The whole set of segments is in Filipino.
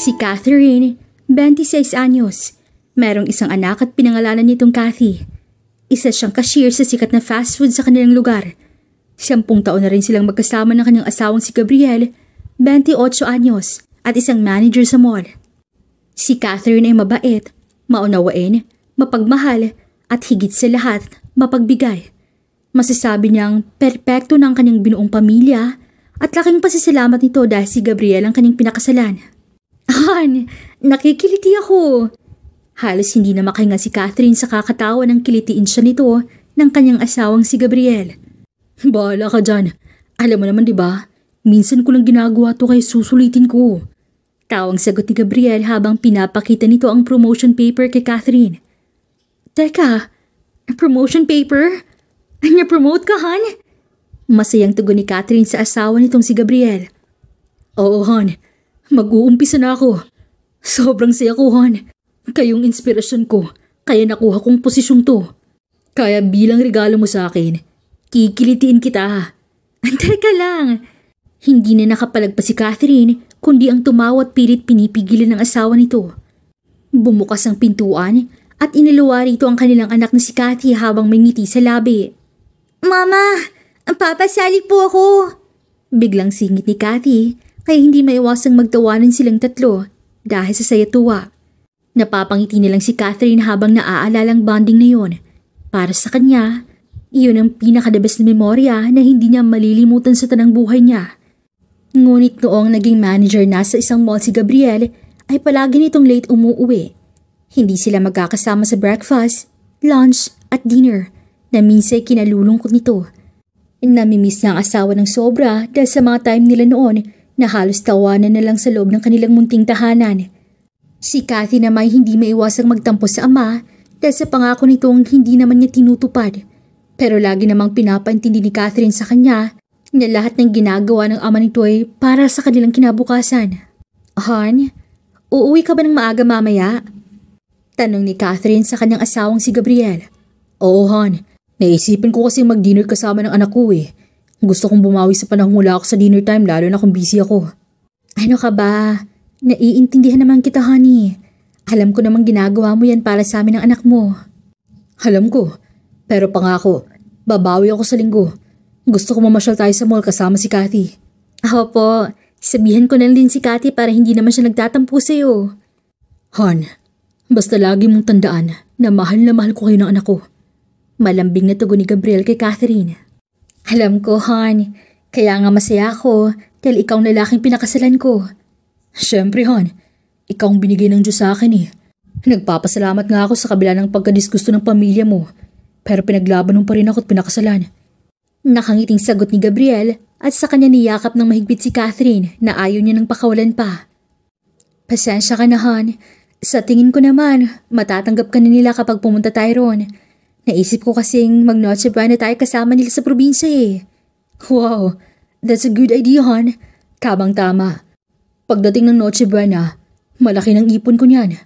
Si Catherine, 26 anyos. Merong isang anak at pinangalanan nitong Kathy. Isa siyang cashier sa sikat na fast food sa kanilang lugar. Sampung taon na rin silang magkasama ng kanyang asawang si Gabriel, 28 anyos, at isang manager sa mall. Si Catherine ay mabait, maunawain, mapagmahal, at higit sa lahat, mapagbigay. Masasabi niyang perpekto ng kanyang binuong pamilya at laking pasasalamat nito dahil si Gabriel ang kanyang pinakasalan. Han, nakikiliti ako. Halos hindi na makahinga si Catherine sa kakatawa ng kilitiin siya nito ng kanyang asawang si Gabriel. Bahala ka dyan. Alam mo naman ba? Diba, minsan ko lang ginagawa to kay susulitin ko. Tawang sagot ni Gabriel habang pinapakita nito ang promotion paper kay Catherine. Teka, promotion paper? Anya-promote ka, Han? Masayang tugon ni Catherine sa asawa nitong si Gabriel. Oo, Han. Mag-uumpisa na ako. Sobrang saya siyakuhan. Kayong inspirasyon ko, kaya nakuha kong posisyong to. Kaya bilang regalo mo sa akin, kikilitiin kita. Antay ka lang! Hindi na nakapalagpas si Catherine, kundi ang tumawa at pilit pinipigilan ng asawa nito. Bumukas ang pintuan at iniluwa rito ang kanilang anak na si Cathy habang may ngiti sa labi. Mama! Papasali po ako! Biglang singit ni Cathy kaya hindi maiwasang magtawanan silang tatlo dahil sa sayatuwa. Napapangiti nilang si Catherine habang naaalalang bonding na yon. Para sa kanya, iyon ang pinakadabas na memorya na hindi niya malilimutan sa tanang buhay niya. Ngunit noong naging manager na sa isang mall si Gabriel, ay palagi nitong late umuuwi. Hindi sila magkakasama sa breakfast, lunch at dinner na minsan kinalulungkot nito. Namimiss niya ang asawa ng sobra dahil sa mga time nila noon na halos tawanan na lang sa loob ng kanilang munting tahanan. Si Kathy na hindi maiwasang magtampo sa ama dahil sa pangako nito ang hindi naman niya tinutupad. Pero lagi namang pinapantindi ni Catherine sa kanya na lahat ng ginagawa ng ama nito ay para sa kanilang kinabukasan. Han, uuwi ka ba ng maaga mamaya? Tanong ni Catherine sa kanyang asawang si Gabriel. Oo, Han. Naisipin ko kasi mag-dinner kasama ng anak ko eh. Gusto kong bumawi sa panahong wala ako sa dinner time lalo na kung busy ako. Ano ka ba? Naiintindihan naman kita, honey. Alam ko namang ginagawa mo yan para sa amin ng anak mo. Alam ko. Pero pangako, babawi ako sa linggo. Gusto ko mamasyal tayo sa mall kasama si Cathy. Ako po, sabihan ko na din si Cathy para hindi naman siya nagtatampo sa'yo. Hon, basta lagi mong tandaan na mahal na mahal ko kayo ng anak ko. Malambing na tugon ni Gabriel kay Catherine. Alam ko, Han. Kaya nga masaya ako dahil ikaw ang lalaking pinakasalan ko. Siyempre, Han. Ikaw ang binigay ng Diyos sa akin eh. Nagpapasalamat nga ako sa kabila ng pagkadisgusto ng pamilya mo. Pero pinaglaban mo pa rin ako at pinakasalan. Nakangiting sagot ni Gabriel at sa kanya niyakap ng mahigpit si Catherine na ayaw niya ng pakawalan pa. Pasensya ka na, Han. Sa tingin ko naman, matatanggap ka na nila kapag pumunta tayo roon. Naisip ko kasing mag Noche Buena tayo kasama nila sa probinsya eh. Wow, that's a good idea, hon. Tabang tama. Pagdating ng Noche Buena, malaki ng ipon ko niyan.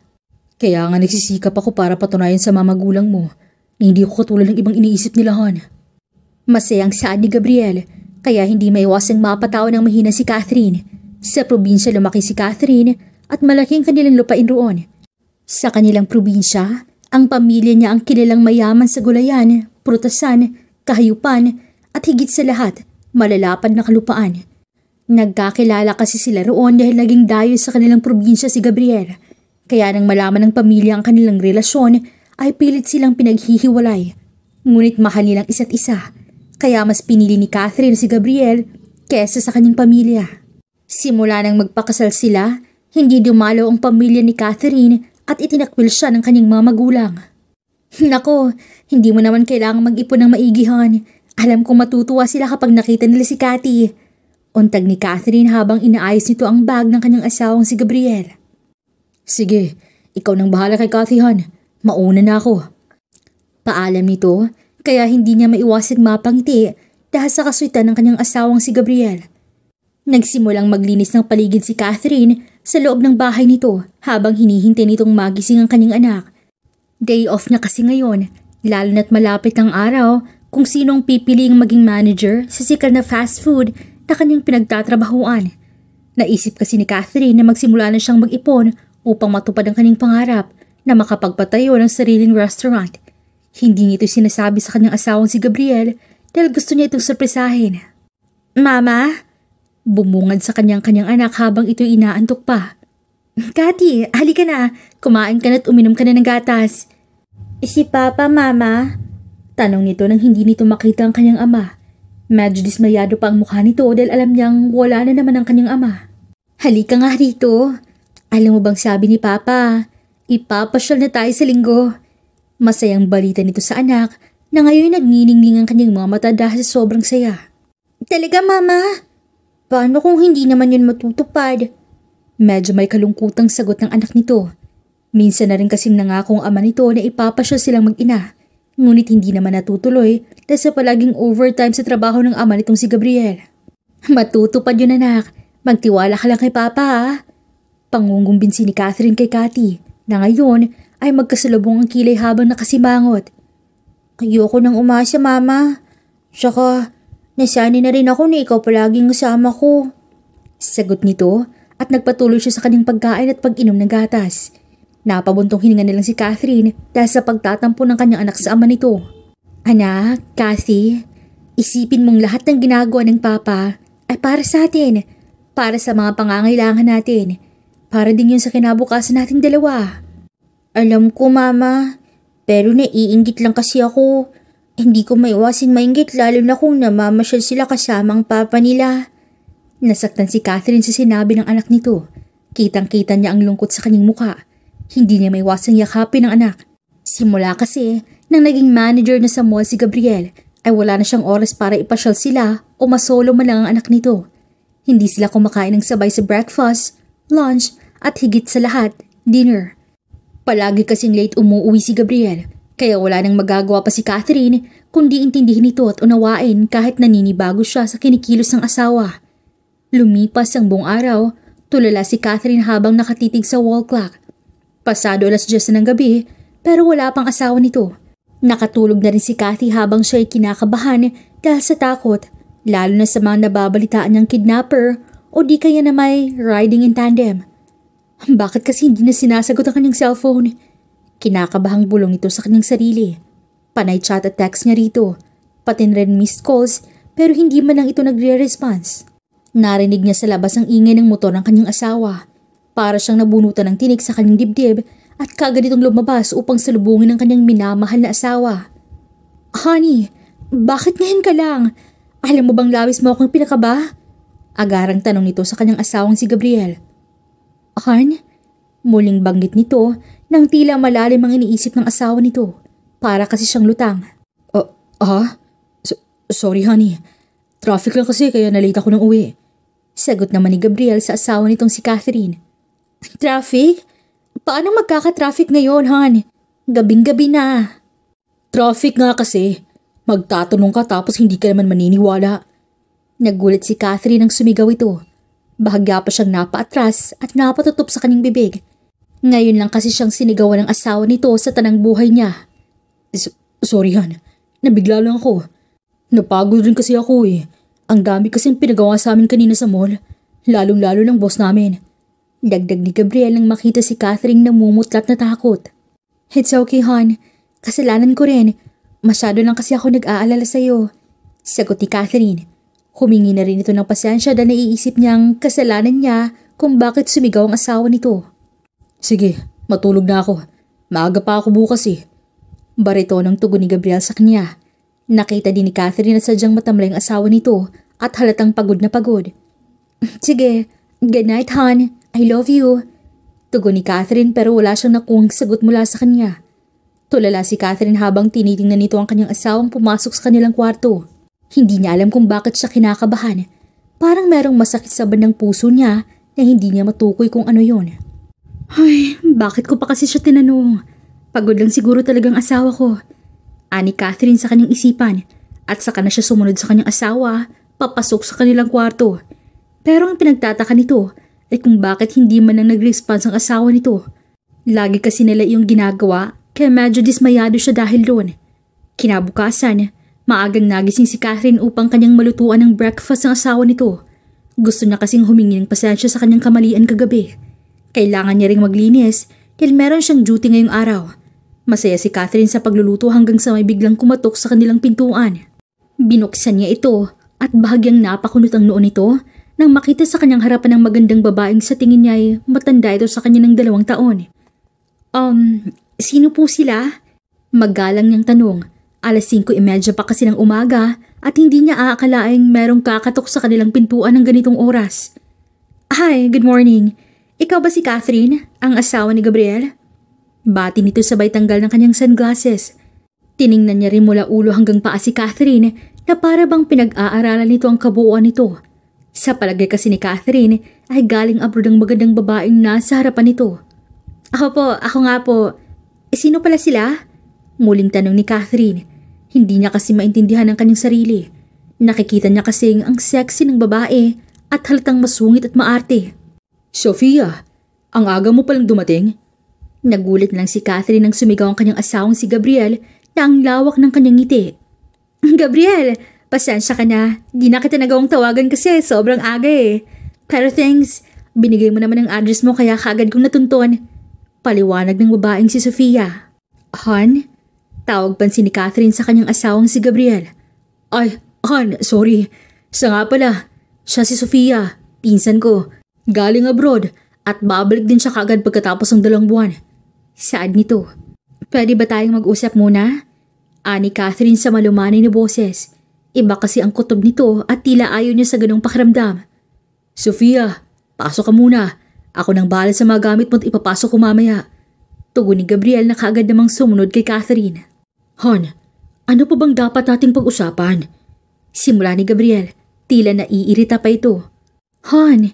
Kaya nga nagsisikap ako para patunayan sa mga magulang mo na hindi ko katulad ng ibang iniisip nila, hon. Masayang saan ni Gabriel, kaya hindi maiwasang mapataw ng mahina si Catherine. Sa probinsya lumaki si Catherine at malaking kanilang lupain roon. Sa kanilang probinsya, ang pamilya niya ang kilalang mayaman sa gulayan, prutasan, kahayupan, at higit sa lahat, malalapad na kalupaan. Nagkakilala kasi sila roon dahil naging dayo sa kanilang probinsya si Gabriel. Kaya nang malaman ng pamilya ang kanilang relasyon, ay pilit silang pinaghihiwalay. Ngunit mahal nilang isa't isa, kaya mas pinili ni Catherine si Gabriel kesa sa kanyang pamilya. Simula nang magpakasal sila, hindi dumalo ang pamilya ni Catherine at itinakwil siya ng kanyang mga magulang. Nako, hindi mo naman kailangang mag-ipon ng maigihan. Alam kong matutuwa sila kapag nakita nila si Cathy. Untag ni Catherine habang inaayos nito ang bag ng kanyang asawang si Gabriel. Sige, ikaw nang bahala kay Cathy han. Mauna na ako. Paalam nito, kaya hindi niya maiwasang mapangiti dahil sa kasuitan ng kanyang asawang si Gabriel. Nagsimulang maglinis ng paligid si Catherine sa loob ng bahay nito habang hinihintay nitong magising ang kanyang anak. Day off niya kasi ngayon, lalo na't malapit ang araw kung sinong pipiling maging manager sa sikat na fast food na kanyang pinagtatrabahuan. Naisip kasi ni Catherine na magsimula na siyang mag-ipon upang matupad ang kanyang pangarap na makapagpatayo ng sariling restaurant. Hindi nito sinasabi sa kanyang asawang si Gabriel dahil gusto niya itong surpresahin. Mama, Bumungad sa kanyang-kanyang anak habang ito'y inaantok pa. Kati, halika na. Kumain ka na't uminom ka na ng gatas. E si Papa, Mama? Tanong nito nang hindi nito makita ang kanyang ama. Medyo dismayado pa ang mukha nito dahil alam niyang wala na naman ang kanyang ama. Halika nga rito. Alam mo bang sabi ni Papa, ipapasyal na tayo sa linggo. Masayang balita nito sa anak na ngayon nagniningning ang kanyang mga mata dahil sobrang saya. Talaga, Mama? Paano kung hindi naman yun matutupad? Medyo may kalungkutang sagot ng anak nito. Minsan na rin kasing nangakong ama nito na ipapasya silang mag-ina. Ngunit hindi naman natutuloy dahil sa palaging overtime sa trabaho ng ama nitong si Gabriel. Matutupad yun anak. Magtiwala ka lang kay Papa ha. Pangungumbinsi ni Catherine kay Cathy na ngayon ay magkasalubong ang kilay habang nakasimangot. Ayoko nang umasa mama. Tsaka Nasanay na rin ako na ikaw palaging kasama ko. Sagot nito at nagpatuloy siya sa kanyang pagkain at pag-inom ng gatas. Napabuntong hininga nilang si Catherine dahil sa pagtatampo ng kanyang anak sa ama nito. Anak, Kathy, isipin mong lahat ng ginagawa ng papa ay para sa atin, para sa mga pangangailangan natin, para din yun sa kinabukasan nating dalawa. Alam ko mama, pero naiingit lang kasi ako. Hindi ko maiwasing mainggit lalo na kung namamasyal sila kasamang papa nila. Nasaktan si Catherine sa sinabi ng anak nito. Kitang-kita niya ang lungkot sa kanyang muka. Hindi niya maiwasang yakapin ang anak. Simula kasi, nang naging manager na sa mall si Gabriel, ay wala na siyang oras para ipasyal sila o masolo man lang ang anak nito. Hindi sila kumakain ng sabay sa breakfast, lunch, at higit sa lahat, dinner. Palagi kasing late umuwi si Gabriel kaya wala nang magagawa pa si Catherine kundi intindihin ito at unawain kahit naninibago siya sa kinikilos ng asawa. Lumipas ang buong araw, tulala si Catherine habang nakatitig sa wall clock. Pasado alas 10 ng gabi pero wala pang asawa nito. Nakatulog na rin si Cathy habang siya ay kinakabahan dahil sa takot lalo na sa mga nababalitaan niyang kidnapper o di kaya na may riding in tandem. Bakit kasi hindi na sinasagot ang kanyang cellphone? Kinakabahang bulong ito sa kanyang sarili. Panay chat at text niya rito, pati rin missed calls pero hindi man lang ito nagre-response. Narinig niya sa labas ang ingay ng motor ng kanyang asawa. Para siyang nabunutan ng tinik sa kanyang dibdib at kagad itong lumabas upang salubungin ang kanyang minamahal na asawa. Honey, bakit ngayon ka lang? Alam mo bang lawis mo akong pinakaba? Agarang tanong nito sa kanyang asawang si Gabriel. Han? Muling banggit nito nang tila malalim ang iniisip ng asawa nito. Para kasi siyang lutang. Uh, ah? So, sorry honey. Traffic lang kasi kaya nalita ko ng uwi. Sagot naman ni Gabriel sa asawa nitong si Catherine. Traffic? Paano magkaka-traffic ngayon, Han? Gabing-gabi na. Traffic nga kasi. Magtatanong ka tapos hindi ka naman maniniwala. Nagulat si Catherine nang sumigaw ito. Bahagya pa siyang napaatras at napatutop sa kanyang bibig ngayon lang kasi siyang sinigawan ng asawa nito sa tanang buhay niya. S sorry Han, nabigla lang ako. Napagod rin kasi ako eh. Ang dami kasing pinagawa sa amin kanina sa mall. Lalong-lalo ng boss namin. Dagdag ni Gabriel nang makita si Catherine na mumutlat na takot. It's okay, Han. Kasalanan ko rin. Masyado lang kasi ako nag-aalala sa'yo. Sagot ni Catherine. Humingi na rin ito ng pasensya dahil naiisip niyang kasalanan niya kung bakit sumigaw ang asawa nito. Sige, matulog na ako. Maaga pa ako bukas eh. Barito ng tugon ni Gabriel sa kanya. Nakita din ni Catherine na sadyang matamlay ang asawa nito at halatang pagod na pagod. Sige, good night hon. I love you. Tugon ni Catherine pero wala siyang nakuhang sagot mula sa kanya. Tulala si Catherine habang tinitingnan nito ang kanyang asawang pumasok sa kanilang kwarto. Hindi niya alam kung bakit siya kinakabahan. Parang merong masakit sa bandang puso niya na hindi niya matukoy kung ano yon. Ay, bakit ko pa kasi siya tinanong? Pagod lang siguro talagang asawa ko. Ani Catherine sa kanyang isipan at saka na siya sumunod sa kanyang asawa papasok sa kanilang kwarto. Pero ang pinagtataka nito ay kung bakit hindi man lang nag-response ang asawa nito. Lagi kasi nila iyong ginagawa kaya medyo dismayado siya dahil doon. Kinabukasan, maagang nagising si Catherine upang kanyang malutuan ng breakfast ang asawa nito. Gusto niya kasing humingi ng pasensya sa kanyang kamalian kagabi. Kailangan niya ring maglinis dahil meron siyang duty ngayong araw. Masaya si Catherine sa pagluluto hanggang sa may biglang kumatok sa kanilang pintuan. Binuksan niya ito at bahagyang napakunot ang noon nito nang makita sa kanyang harapan ng magandang babaeng sa tingin niya ay matanda ito sa kanya ng dalawang taon. Um, sino po sila? Magalang niyang tanong. Alas 5.30 e pa kasi ng umaga at hindi niya aakalaing merong kakatok sa kanilang pintuan ng ganitong oras. Hi, good morning. Ikaw ba si Catherine, ang asawa ni Gabriel? Bati nito sabay tanggal ng kanyang sunglasses. Tiningnan niya rin mula ulo hanggang paa si Catherine na para bang pinag-aaralan nito ang kabuuan nito. Sa palagay kasi ni Catherine ay galing abroad ang magandang babaeng nasa harapan nito. Ako po, ako nga po. E sino pala sila? Muling tanong ni Catherine. Hindi niya kasi maintindihan ang kanyang sarili. Nakikita niya kasing ang sexy ng babae at halatang masungit at maarte. Sophia, ang aga mo palang dumating? Nagulat lang si Catherine nang sumigaw ang kanyang asawang si Gabriel na ang lawak ng kanyang ngiti. Gabriel, pasensya ka na. Di na kita nagawang tawagan kasi sobrang aga eh. Pero thanks, binigay mo naman ang address mo kaya kagad kong natunton. Paliwanag ng babaeng si Sophia. Han? Tawag pansin ni Catherine sa kanyang asawang si Gabriel. Ay, Han, sorry. Sa nga pala, siya si Sophia, pinsan ko. Galing abroad at babalik din siya kaagad pagkatapos ng dalawang buwan. Saad nito. Pwede ba tayong mag-usap muna? Ani Catherine sa malumanay na boses. Iba kasi ang kutob nito at tila ayaw niya sa ganong pakiramdam. Sofia, pasok ka muna. Ako nang bala sa mga gamit mo't ipapasok ko mamaya. Tugon ni Gabriel na kaagad namang sumunod kay Catherine. Hon, ano po bang dapat nating pag-usapan? Simula ni Gabriel, tila naiirita pa ito. Hon,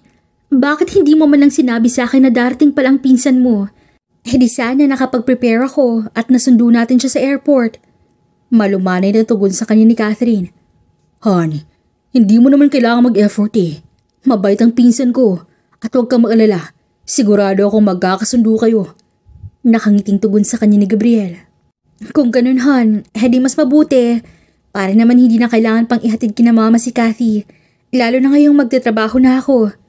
bakit hindi mo man lang sinabi sa akin na darating palang pinsan mo? Eh di sana nakapag-prepare ako at nasundo natin siya sa airport. Malumanay na tugon sa kanya ni Catherine. Honey, hindi mo naman kailangan mag-effort eh. Mabait ang pinsan ko at huwag kang mag-alala. Sigurado akong magkakasundo kayo. Nakangiting tugon sa kanya ni Gabriel. Kung ganun han, edi eh mas mabuti. Para naman hindi na kailangan pang ihatid kina mama si Cathy. Lalo na ngayong magtatrabaho na ako.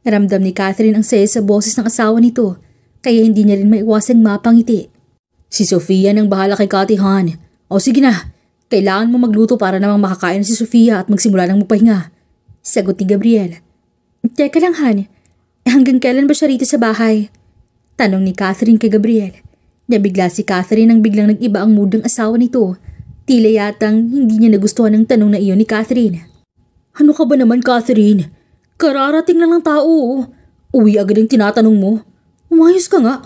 Naramdam ni Catherine ang saya sa boses ng asawa nito, kaya hindi niya rin maiwasang mapangiti. Si Sofia nang bahala kay Cathy Han. O sige na, kailangan mo magluto para namang makakain si Sofia at magsimula ng mapahinga. Sagot ni Gabriel. Teka lang Han, hanggang kailan ba siya rito sa bahay? Tanong ni Catherine kay Gabriel. Nabigla si Catherine nang biglang nag-iba ang mood ng asawa nito. Tila yatang hindi niya nagustuhan ang tanong na iyon ni Catherine. Ano ka ba naman Catherine? Kararating lang ng tao. Oh. Uwi agad yung tinatanong mo. Umayos ka nga.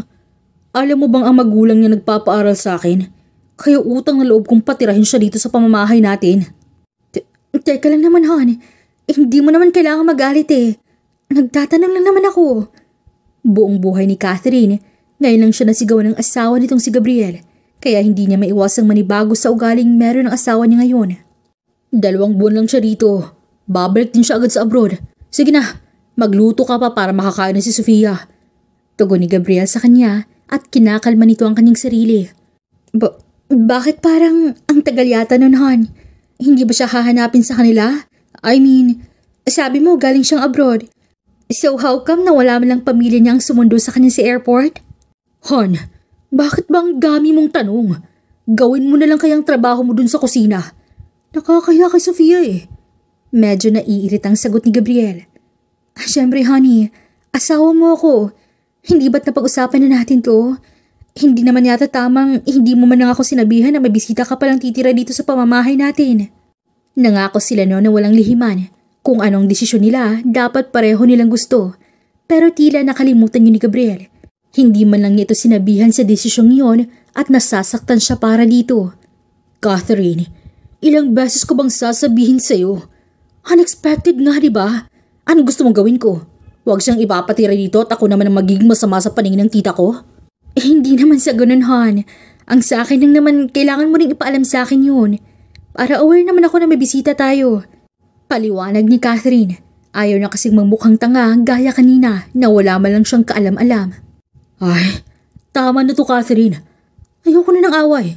Alam mo bang ang magulang niya nagpapaaral sa akin? Kaya utang na loob kong patirahin siya dito sa pamamahay natin. Te teka lang naman, hon. Hindi mo naman kailangan magalit eh. Nagtatanong lang naman ako. Buong buhay ni Catherine, ngayon lang siya nasigawan ng asawa nitong si Gabriel, kaya hindi niya maiwasang manibago sa ugaling meron ng asawa niya ngayon. Dalawang buwan lang siya rito. Babalik din siya agad sa abroad. Sige na, magluto ka pa para makakain na si Sofia. Tugon ni Gabriel sa kanya at kinakalma nito ang kanyang sarili. Ba bakit parang ang tagal yata nun, hon? Hindi ba siya hahanapin sa kanila? I mean, sabi mo galing siyang abroad. So how come na wala man lang pamilya niya ang sumundo sa kanya sa airport? Hon, bakit bang dami mong tanong? Gawin mo na lang kayang trabaho mo dun sa kusina. Nakakaya kay Sofia eh. Medyo naiirit ang sagot ni Gabriel. Ah, Siyempre honey, asawa mo ako. Hindi ba't napag-usapan na natin to? Hindi naman yata tamang hindi mo man lang ako sinabihan na may bisita ka palang titira dito sa pamamahay natin. Nangako sila no na walang lihiman. Kung anong desisyon nila, dapat pareho nilang gusto. Pero tila nakalimutan yun ni Gabriel. Hindi man lang ito sinabihan sa desisyong yon at nasasaktan siya para dito. Catherine, ilang beses ko bang sasabihin sa'yo? Unexpected nga, di ba? Ano gusto mong gawin ko? Huwag siyang ipapatira dito at ako naman ang magiging masama sa paningin ng tita ko? Eh, hindi naman sa ganun, Han. Ang sa akin lang naman, kailangan mo rin ipaalam sa akin yun. Para aware naman ako na may bisita tayo. Paliwanag ni Catherine. Ayaw na kasing magmukhang tanga gaya kanina na wala man lang siyang kaalam-alam. Ay, tama na to Catherine. Ayaw ko na ng away.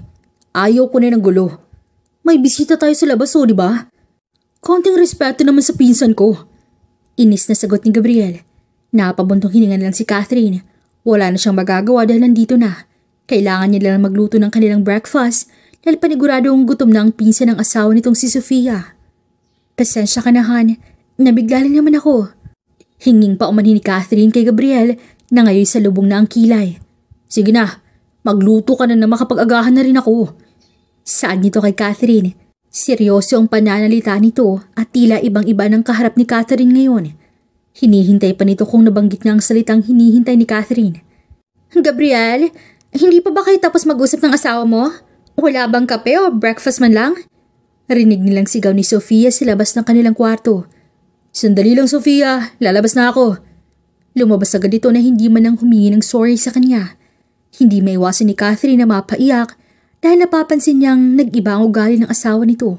Ayaw ko na ng gulo. May bisita tayo sa labas o, oh, di ba? Konting respeto naman sa pinsan ko. Inis na sagot ni Gabriel. Napabuntong hininga na lang si Catherine. Wala na siyang magagawa dahil nandito na. Kailangan niya lang magluto ng kanilang breakfast dahil ang gutom na ang pinsan ng asawa nitong si Sofia. Pasensya ka na Han, nabigla lang naman ako. Hinging pa umanhin ni Catherine kay Gabriel na ngayon sa lubong na ang kilay. Sige na, magluto ka na na makapag-agahan na rin ako. Saad nito kay Catherine Seryoso ang pananalita nito at tila ibang-iba ng kaharap ni Catherine ngayon. Hinihintay pa nito kung nabanggit niya ang salitang hinihintay ni Catherine. Gabriel, hindi pa ba kayo tapos mag-usap ng asawa mo? Wala bang kape o breakfast man lang? Rinig nilang sigaw ni Sofia sa labas ng kanilang kwarto. Sandali lang Sofia, lalabas na ako. Lumabas agad ito na hindi man lang humingi ng sorry sa kanya. Hindi maiwasan ni Catherine na mapaiyak dahil napapansin niyang nag-iba ang ugali ng asawa nito.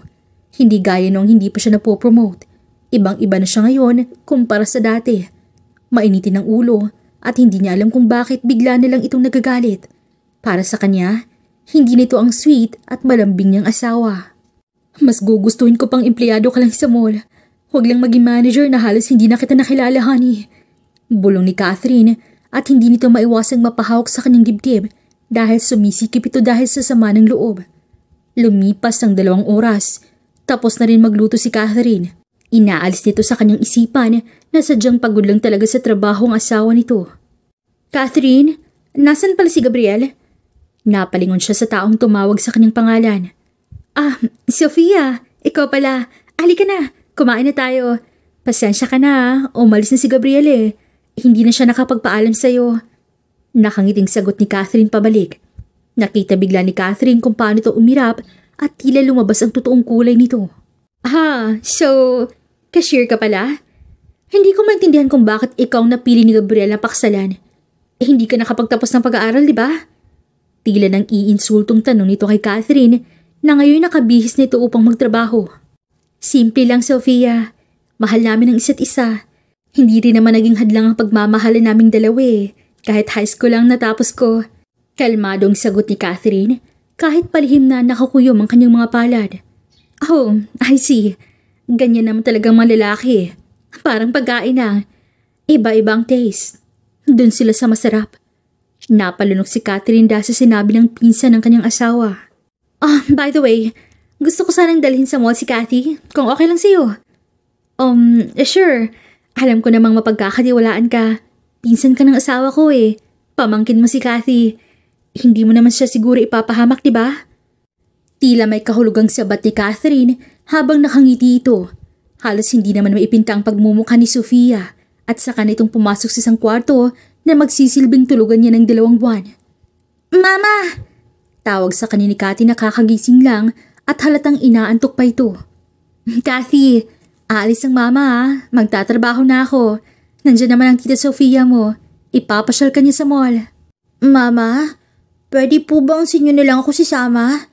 Hindi gaya nung hindi pa siya napopromote. Ibang-iba na siya ngayon kumpara sa dati. Mainitin ang ulo at hindi niya alam kung bakit bigla na lang itong nagagalit. Para sa kanya, hindi nito ang sweet at malambing niyang asawa. Mas gugustuhin ko pang empleyado ka lang sa mall. Huwag lang maging manager na halos hindi na kita nakilala, honey. Bulong ni Catherine at hindi nito maiwasang mapahawak sa kanyang dibdib dahil sumisikip ito dahil sa sama ng loob. Lumipas ang dalawang oras, tapos na rin magluto si Catherine. Inaalis nito sa kanyang isipan na sadyang pagod lang talaga sa trabaho ang asawa nito. Catherine, nasan pala si Gabriel? Napalingon siya sa taong tumawag sa kanyang pangalan. Ah, Sofia, ikaw pala. Halika na, kumain na tayo. Pasensya ka na, umalis na si Gabriel eh. Hindi na siya nakapagpaalam sa'yo. Nakangiting sagot ni Catherine pabalik. Nakita bigla ni Catherine kung paano ito umirap at tila lumabas ang totoong kulay nito. Ah, so, cashier ka pala? Hindi ko maintindihan kung bakit ikaw napili ni Gabriel na paksalan. Eh, hindi ka nakapagtapos ng pag-aaral, di ba? Tila nang iinsultong tanong nito kay Catherine na ngayon nakabihis nito upang magtrabaho. Simple lang, Sofia. Mahal namin ang isa't isa. Hindi rin naman naging hadlang ang pagmamahalan naming dalawe. Eh. Kahit high school lang natapos ko. Kalmadong sagot ni Catherine kahit palihim na nakakuyom ang kanyang mga palad. Oh, I see. Ganyan naman talagang mga lalaki. Parang pagkain na. Iba-ibang taste. Doon sila sa masarap. Napalunok si Catherine dahil sa sinabi ng pinsan ng kanyang asawa. Oh, by the way, gusto ko sanang dalhin sa mall si Cathy, kung okay lang sa'yo. Um, sure. Alam ko namang mapagkakatiwalaan ka. Pinsan ka ng asawa ko eh. Pamangkin mo si Kathy. Hindi mo naman siya siguro ipapahamak, di ba? Tila may kahulugang sabat ni Catherine habang nakangiti ito. Halos hindi naman maipinta ang pagmumukha ni Sofia at saka nitong pumasok sa isang kwarto na magsisilbing tulugan niya ng dalawang buwan. Mama! Tawag sa kanini Cathy na kakagising lang at halatang inaantok pa ito. Kathy, aalis ang mama ha. Ah. Magtatrabaho na ako. Nandiyan naman ang tita Sofia mo. Ipapasyal ka niya sa mall. Mama, pwede po bang sinyo na lang ako si Sama?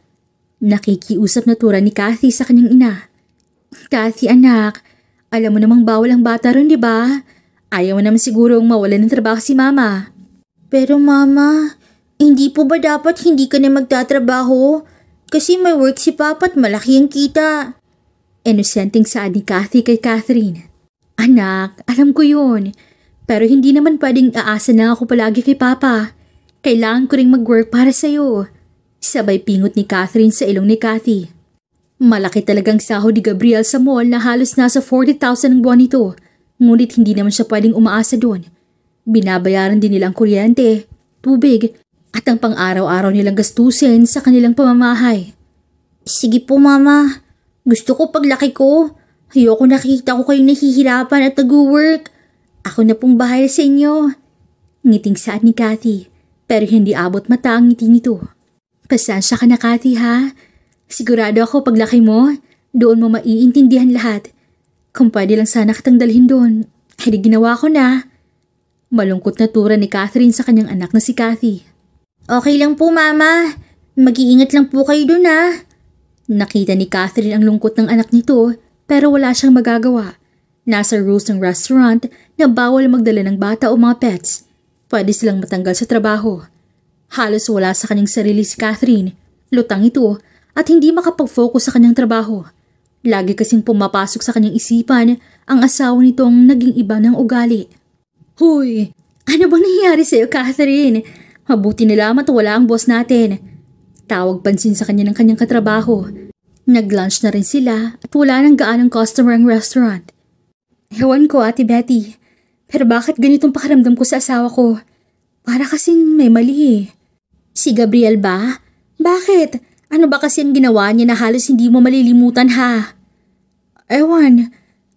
Nakikiusap na tura ni Kathy sa kanyang ina. Kathy anak, alam mo namang bawal ang bata ron di ba? Ayaw mo naman sigurong mawala ng trabaho si mama. Pero mama, hindi po ba dapat hindi ka na magtatrabaho? Kasi may work si Papa at malaki ang kita. Innocenting saad ni Kathy kay Catherine. Anak, alam ko yun. Pero hindi naman pwedeng aasa na ako palagi kay Papa. Kailangan ko ring mag-work para sa'yo. Sabay pingot ni Catherine sa ilong ni Cathy. Malaki talagang sahod ni Gabriel sa mall na halos nasa 40,000 ang buwan nito. Ngunit hindi naman siya pwedeng umaasa doon. Binabayaran din nilang kuryente, tubig, at ang pang-araw-araw nilang gastusin sa kanilang pamamahay. Sige po mama, gusto ko paglaki ko, Ayoko nakita ko kayong nahihirapan at nag-work. Ako na pong bahala sa inyo. Ngiting saad ni Kathy, pero hindi abot mata ang ngiti nito. Pasensya ka na Kathy ha. Sigurado ako paglaki mo, doon mo maiintindihan lahat. Kung pwede lang sana kitang dalhin doon, hindi ginawa ko na. Malungkot na tura ni Catherine sa kanyang anak na si Kathy. Okay lang po mama, mag-iingat lang po kayo doon ha. Nakita ni Catherine ang lungkot ng anak nito pero wala siyang magagawa. Nasa rules ng restaurant na bawal magdala ng bata o mga pets. Pwede silang matanggal sa trabaho. Halos wala sa kanyang sarili si Catherine, lutang ito, at hindi makapag-focus sa kanyang trabaho. Lagi kasing pumapasok sa kanyang isipan ang asawa nitong naging iba ng ugali. Huy! ano bang nangyayari sa'yo Catherine? Mabuti nila wala ang boss natin. Tawag pansin sa kanya ng kanyang katrabaho. Nag-lunch na rin sila at wala nang gaanong customer ang restaurant. Ewan ko, Ate Betty. Pero bakit ganitong pakiramdam ko sa asawa ko? Para kasing may mali eh. Si Gabriel ba? Bakit? Ano ba kasi ang ginawa niya na halos hindi mo malilimutan ha? Ewan,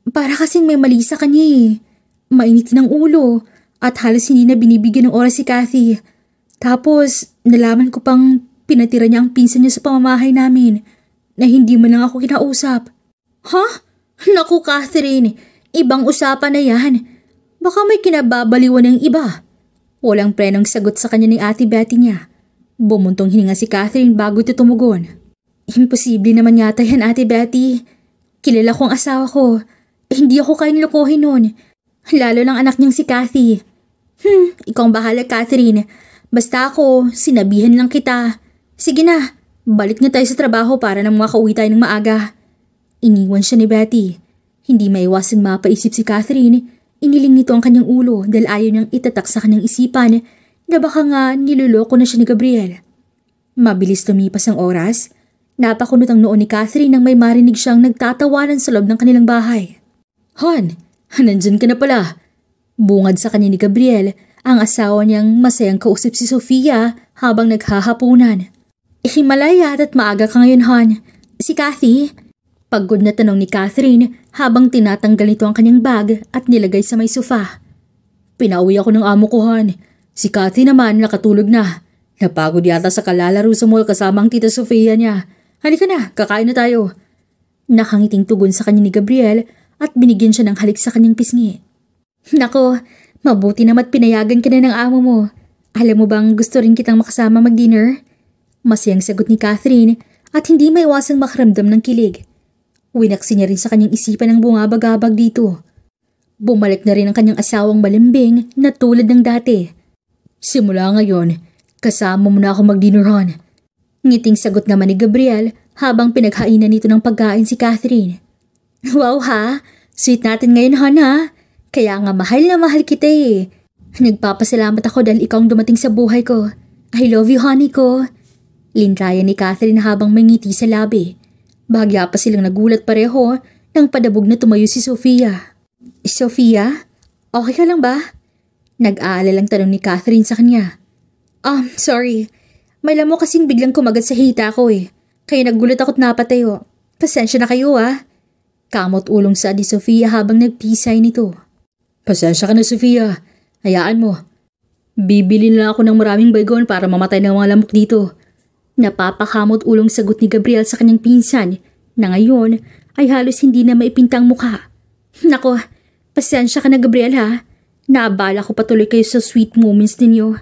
para kasing may mali sa kanya eh. Mainit ng ulo at halos hindi na binibigyan ng oras si Kathy. Tapos, nalaman ko pang pinatira niya ang pinsan niya sa pamamahay namin na hindi mo lang ako kinausap. Ha? Huh? Naku Catherine, ibang usapan na yan. Baka may kinababaliwan ng iba. Walang prenong sagot sa kanya ni ate Betty niya. Bumuntong hininga si Catherine bago ito tumugon. Imposible naman yata yan ate Betty. Kilala kong asawa ko. Hindi ako kayang lukuhin nun. Lalo lang anak niyang si Cathy. Hmm, ikaw ang bahala Catherine. Basta ako, sinabihan lang kita. Sige na, Balik na tayo sa trabaho para nang makauwi tayo ng maaga. Iniwan siya ni Betty. Hindi maiwasang mapaisip si Catherine. Iniling nito ang kanyang ulo dahil ayaw niyang itatak sa kanyang isipan na baka nga niloloko na siya ni Gabriel. Mabilis lumipas ang oras. Napakunot ang noo ni Catherine nang may marinig siyang nagtatawanan sa loob ng kanilang bahay. Hon, nandyan ka na pala. Bungad sa kanya ni Gabriel, ang asawa niyang masayang kausap si Sofia habang naghahapunan. Himala at maaga ka ngayon, hon. Si Kathy? Pagod na tanong ni Catherine habang tinatanggal nito ang kanyang bag at nilagay sa may sofa. Pinauwi ako ng amo ko, hon. Si Kathy naman nakatulog na. Napagod yata sa kalalaro sa mall kasama ang tita Sofia niya. Halika na, kakain na tayo. Nakangiting tugon sa kanya ni Gabriel at binigyan siya ng halik sa kanyang pisngi. Nako, mabuti nama't pinayagan ka na ng amo mo. Alam mo bang gusto rin kitang makasama mag-dinner? Masayang sagot ni Catherine at hindi maiwasang makaramdam ng kilig. Winaksi niya rin sa kanyang isipan ang bungabagabag dito. Bumalik na rin ang kanyang asawang malambing na tulad ng dati. Simula ngayon, kasama mo na ako magdinuran. Ngiting sagot naman ni Gabriel habang pinaghainan nito ng pagkain si Catherine. Wow ha, sweet natin ngayon hon ha. Kaya nga mahal na mahal kita eh. Nagpapasalamat ako dahil ikaw ang dumating sa buhay ko. I love you honey ko. Linraya ni Catherine habang may ngiti sa labi. Bahagya pa silang nagulat pareho nang padabog na tumayo si Sofia. Sofia, okay ka lang ba? nag lang tanong ni Catherine sa kanya. Um, sorry. May lamo kasing biglang kumagat sa hita ko eh. Kaya nagulat ako't napatayo. Pasensya na kayo ah. Kamot ulong sa di Sofia habang nagpisay nito. Pasensya ka na Sofia. Hayaan mo. Bibili na ako ng maraming baygon para mamatay ng mga lamok dito. Napapakamot ulong sagot ni Gabriel sa kanyang pinsan na ngayon ay halos hindi na maipintang mukha. Nako, pasensya ka na Gabriel ha. Naabala ko patuloy kayo sa sweet moments ninyo.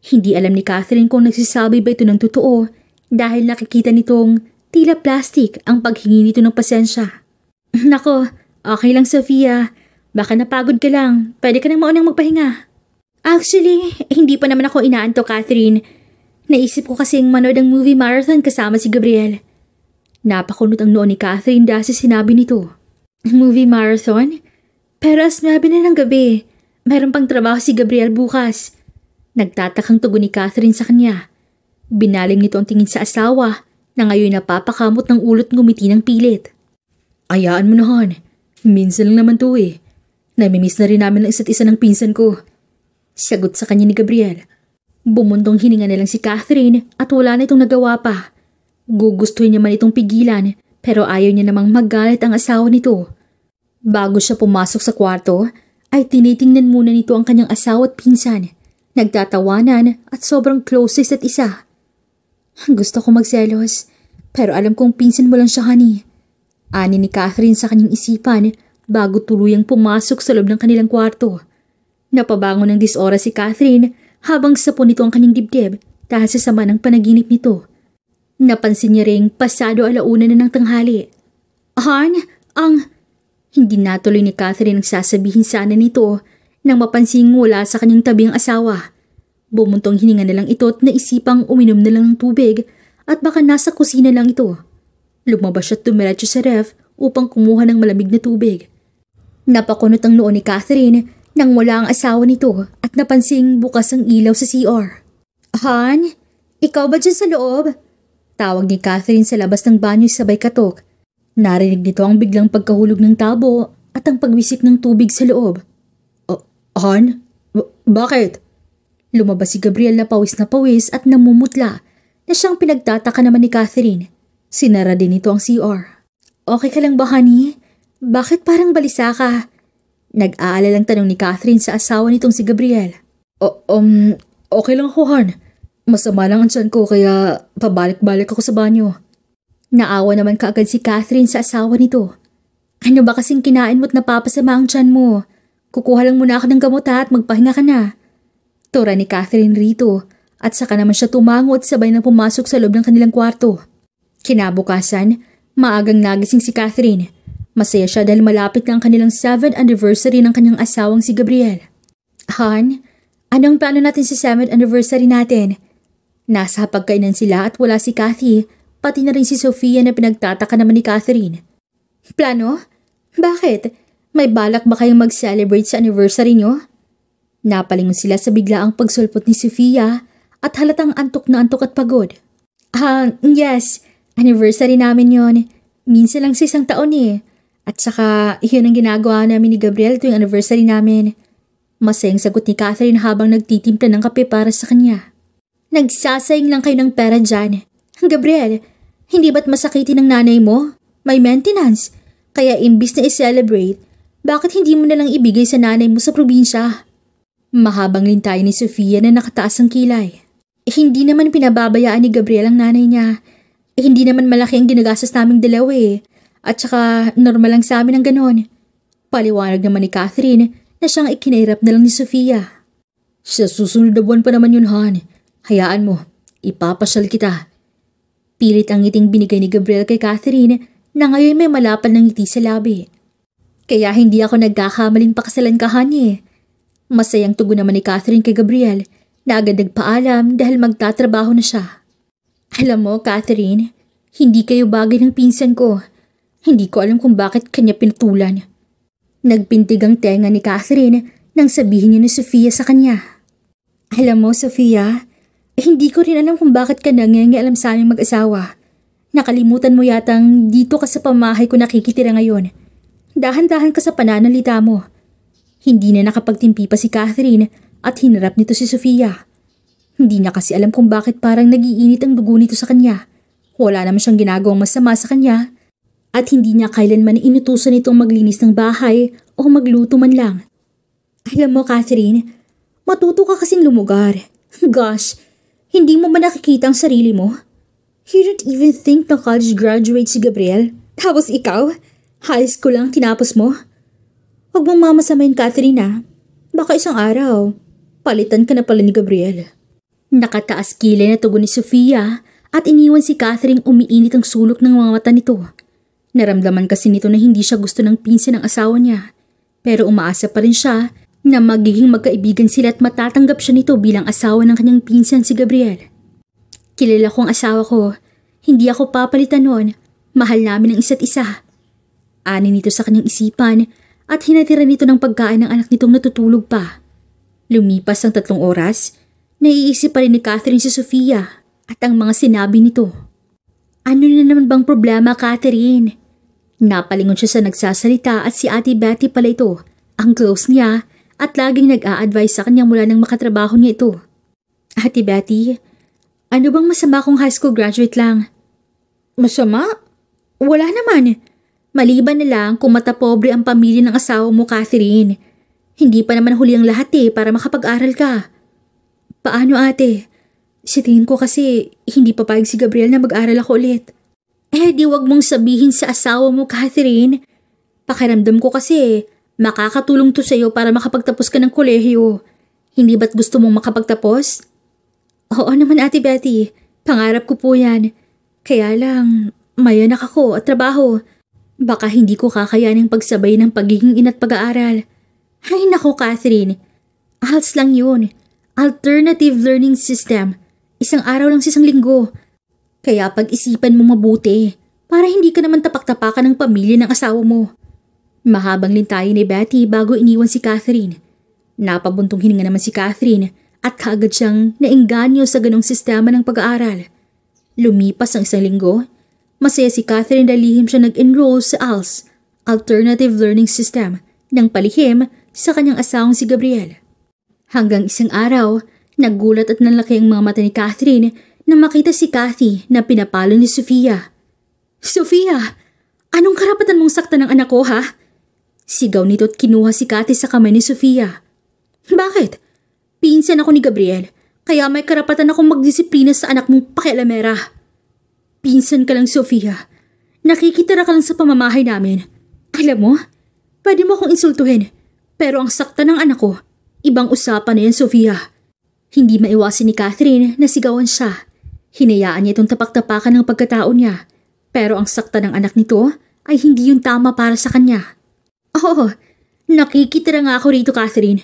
Hindi alam ni Catherine kung nagsisabi ba ito ng totoo dahil nakikita nitong tila plastic ang paghingi nito ng pasensya. Nako, okay lang Sofia. Baka napagod ka lang. Pwede ka nang maunang magpahinga. Actually, hindi pa naman ako inaanto Catherine. Naisip ko kasi kasing manood ng movie marathon kasama si Gabriel. Napakunot ang noo ni Catherine dahil sinabi nito. Movie marathon? Pero as 9 na ng gabi. Meron pang trabaho si Gabriel bukas. Nagtatakang tugon ni Catherine sa kanya. Binaling nito ang tingin sa asawa na ngayon napapakamot ng ulot ngumiti ng pilit. Ayaan mo na hon. Minsan lang naman to eh. Namimiss na rin namin ang isa't isa ng pinsan ko. Sagot sa kanya ni Gabriel. Bumundong hininga nilang si Catherine at wala na itong nagawa pa. Gugustuhin niya man itong pigilan pero ayaw niya namang magalit ang asawa nito. Bago siya pumasok sa kwarto, ay tinitingnan muna nito ang kanyang asawa at pinsan. Nagtatawanan at sobrang close at isa. Gusto ko magselos, pero alam kong pinsan mo lang siya hani. Ani ni Catherine sa kanyang isipan bago tuluyang pumasok sa loob ng kanilang kwarto. Napabangon ng disora si Catherine habang sapon nito ang kanyang dibdib dahil sa sama ng panaginip nito. Napansin niya ring pasado alauna na ng tanghali. Harn, ang... Hindi natuloy ni Catherine ang sasabihin sana nito nang mapansin wala sa kanyang tabing asawa. Bumuntong hininga na lang ito at naisipang uminom na lang ng tubig at baka nasa kusina lang ito. Lumabas siya at dumiretso sa ref upang kumuha ng malamig na tubig. Napakunot ang noon ni Catherine nang wala ang asawa nito at napansing bukas ang ilaw sa CR. Han, ikaw ba dyan sa loob? Tawag ni Catherine sa labas ng banyo sabay katok. Narinig nito ang biglang pagkahulog ng tabo at ang pagwisik ng tubig sa loob. Uh, Han? bakit? Lumabas si Gabriel na pawis na pawis at namumutla na siyang pinagtataka naman ni Catherine. Sinara din ito ang CR. Okay ka lang ba, honey? Bakit parang balisa ka? Nag-aalala ang tanong ni Catherine sa asawa nitong si Gabriel. O, um, okay lang ako, Han. Masama lang ang tiyan ko kaya pabalik-balik ako sa banyo. Naawa naman kaagad si Catherine sa asawa nito. Ano ba kasing kinain mo't napapasama ang tiyan mo? Kukuha lang muna ako ng gamot at magpahinga ka na. Tura ni Catherine rito at saka naman siya tumango at sabay na pumasok sa loob ng kanilang kwarto. Kinabukasan, maagang nagising si Catherine Masaya siya dahil malapit na ang kanilang 7th anniversary ng kanyang asawang si Gabriel. Han, anong plano natin sa 7th anniversary natin? Nasa pagkainan sila at wala si Kathy, pati na rin si Sofia na pinagtataka naman ni Catherine. Plano? Bakit? May balak ba kayong mag-celebrate sa anniversary nyo? Napalingon sila sa biglaang pagsulpot ni Sofia at halatang antok na antok at pagod. Ah, uh, yes. Anniversary namin yon. Minsan lang sa isang taon eh. At saka, iyon ang ginagawa namin ni Gabriel tuwing anniversary namin. Masayang sagot ni Catherine habang nagtitimpla ng kape para sa kanya. Nagsasayang lang kayo ng pera dyan. Gabriel, hindi ba't masakitin ng nanay mo? May maintenance. Kaya imbis na i-celebrate, bakit hindi mo na lang ibigay sa nanay mo sa probinsya? Mahabang lintay ni Sofia na nakataas ang kilay. Hindi naman pinababayaan ni Gabriel ang nanay niya. Hindi naman malaki ang ginagastos naming dalawa eh. At saka normal lang sa amin ang ganon. Paliwanag naman ni Catherine na siyang ikinairap na lang ni Sofia. Sa susunod na buwan pa naman yun, Han. Hayaan mo, ipapasyal kita. Pilit ang ngiting binigay ni Gabriel kay Catherine na ngayon may malapal ng ngiti sa labi. Kaya hindi ako nagkakamaling pakasalan ka, honey. Eh. Masayang tugon naman ni Catherine kay Gabriel na agad nagpaalam dahil magtatrabaho na siya. Alam mo, Catherine, hindi kayo bagay ng pinsan ko hindi ko alam kung bakit kanya pinatulan. Nagpintig ang tenga ni Catherine nang sabihin niya ni Sofia sa kanya. Alam mo, Sofia, eh, hindi ko rin alam kung bakit ka nangyayang sa aming mag-asawa. Nakalimutan mo yatang dito ka sa pamahay ko nakikitira ngayon. Dahan-dahan ka sa pananalita mo. Hindi na nakapagtimpi pa si Catherine at hinarap nito si Sofia. Hindi na kasi alam kung bakit parang nagiinit ang dugo nito sa kanya. Wala naman siyang ginagawang masama sa kanya at hindi niya kailanman inutusan itong maglinis ng bahay o magluto man lang. Alam mo, Catherine, matuto ka kasing lumugar. Gosh, hindi mo ba nakikita ang sarili mo? You don't even think na college graduate si Gabriel? Tapos ikaw? High school lang tinapos mo? Huwag mong mamasamayin, Catherine, ha? Ah. Baka isang araw, palitan ka na pala ni Gabriel. Nakataas kilay na tugon ni Sofia at iniwan si Catherine umiinit ang sulok ng mga mata nito. Naramdaman kasi nito na hindi siya gusto ng pinsan ng asawa niya. Pero umaasa pa rin siya na magiging magkaibigan sila at matatanggap siya nito bilang asawa ng kanyang pinsan si Gabriel. Kilala ko ang asawa ko. Hindi ako papalitan noon. Mahal namin ang isa't isa. Ani nito sa kanyang isipan at hinatira nito ng pagkain ng anak nitong natutulog pa. Lumipas ang tatlong oras, naiisip pa rin ni Catherine si Sofia at ang mga sinabi nito. Ano na naman bang problema, Catherine? Napalingon siya sa nagsasalita at si Ate Betty pala ito, ang close niya at laging nag-a-advise sa kanya mula nang makatrabaho niya ito. Ate Betty, ano bang masama kung high school graduate lang? Masama? Wala naman. Maliban na lang kung matapobre ang pamilya ng asawa mo, Catherine. Hindi pa naman huli ang lahat eh para makapag-aral ka. Paano ate? Sa tingin ko kasi hindi papayag si Gabriel na mag-aral ako ulit. Eh di wag mong sabihin sa asawa mo, Catherine. Pakiramdam ko kasi makakatulong to sa'yo para makapagtapos ka ng kolehiyo. Hindi ba't gusto mong makapagtapos? Oo naman ate Betty, pangarap ko po yan. Kaya lang, mayanak ako at trabaho. Baka hindi ko kakayanin pagsabay ng pagiging ina't pag-aaral. Ay nako Catherine, ALS lang yun. Alternative Learning System. Isang araw lang sa isang linggo. Kaya pag-isipan mo mabuti para hindi ka naman tapak-tapakan ng pamilya ng asawa mo. Mahabang lintayin ni Betty bago iniwan si Catherine. Napabuntong hininga naman si Catherine at kaagad siyang nainganyo sa ganong sistema ng pag-aaral. Lumipas ang isang linggo, masaya si Catherine dalihim siya nag-enroll sa ALS, Alternative Learning System, ng palihim sa kanyang asawang si Gabriel. Hanggang isang araw, Nagulat at nalaki ang mga mata ni Catherine na makita si Kathy na pinapalo ni Sofia. Sofia! Anong karapatan mong sakta ng anak ko ha? Sigaw nito at kinuha si Kathy sa kamay ni Sofia. Bakit? Pinsan ako ni Gabriel, kaya may karapatan akong magdisiplina sa anak mong pakialamera. Pinsan ka lang, Sofia. Nakikitira ka lang sa pamamahay namin. Alam mo, pwede mo akong insultuhin. Pero ang sakta ng anak ko, ibang usapan na yan, Sofia. Hindi maiwasan ni Catherine na sigawan siya. Hinayaan niya itong tapak-tapakan ng pagkatao niya. Pero ang sakta ng anak nito ay hindi yung tama para sa kanya. Oo, oh, nakikitira nga ako rito Catherine.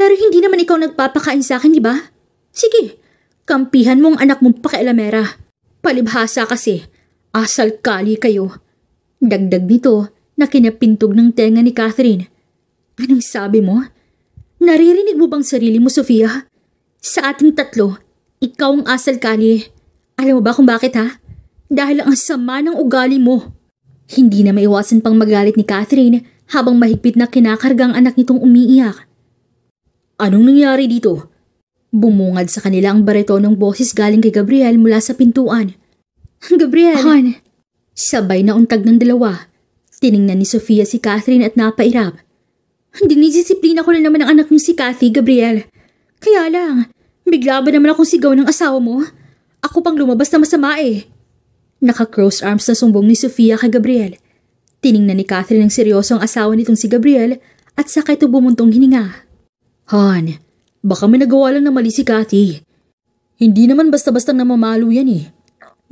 Pero hindi naman ikaw nagpapakain sa akin, di ba? Sige, kampihan mong anak mong pakialamera. Palibhasa kasi, asal kali kayo. Dagdag nito na kinapintog ng tenga ni Catherine. Anong sabi mo? Naririnig mo bang sarili mo, Sofia? Sa ating tatlo, ikaw ang asal kali. Alam mo ba kung bakit ha? Dahil ang sama ng ugali mo. Hindi na maiwasan pang magalit ni Catherine habang mahigpit na kinakarga ang anak nitong umiiyak. Anong nangyari dito? Bumungad sa kanila ang bariton ng boses galing kay Gabriel mula sa pintuan. Gabriel! Han! Sabay na untag ng dalawa. Tiningnan ni Sofia si Catherine at napairap. Dinidisiplina ko na naman ang anak niyo si Cathy, Gabriel. Kaya lang, bigla ba naman akong sigaw ng asawa mo? Ako pang lumabas na masama eh. Naka-cross arms na sumbong ni Sofia kay Gabriel. Tiningnan ni Catherine ang seryosong asawa nitong si Gabriel at saka ito bumuntong hininga. Han, baka may nagawa lang na mali si Cathy. Hindi naman basta-basta namamalo yan eh.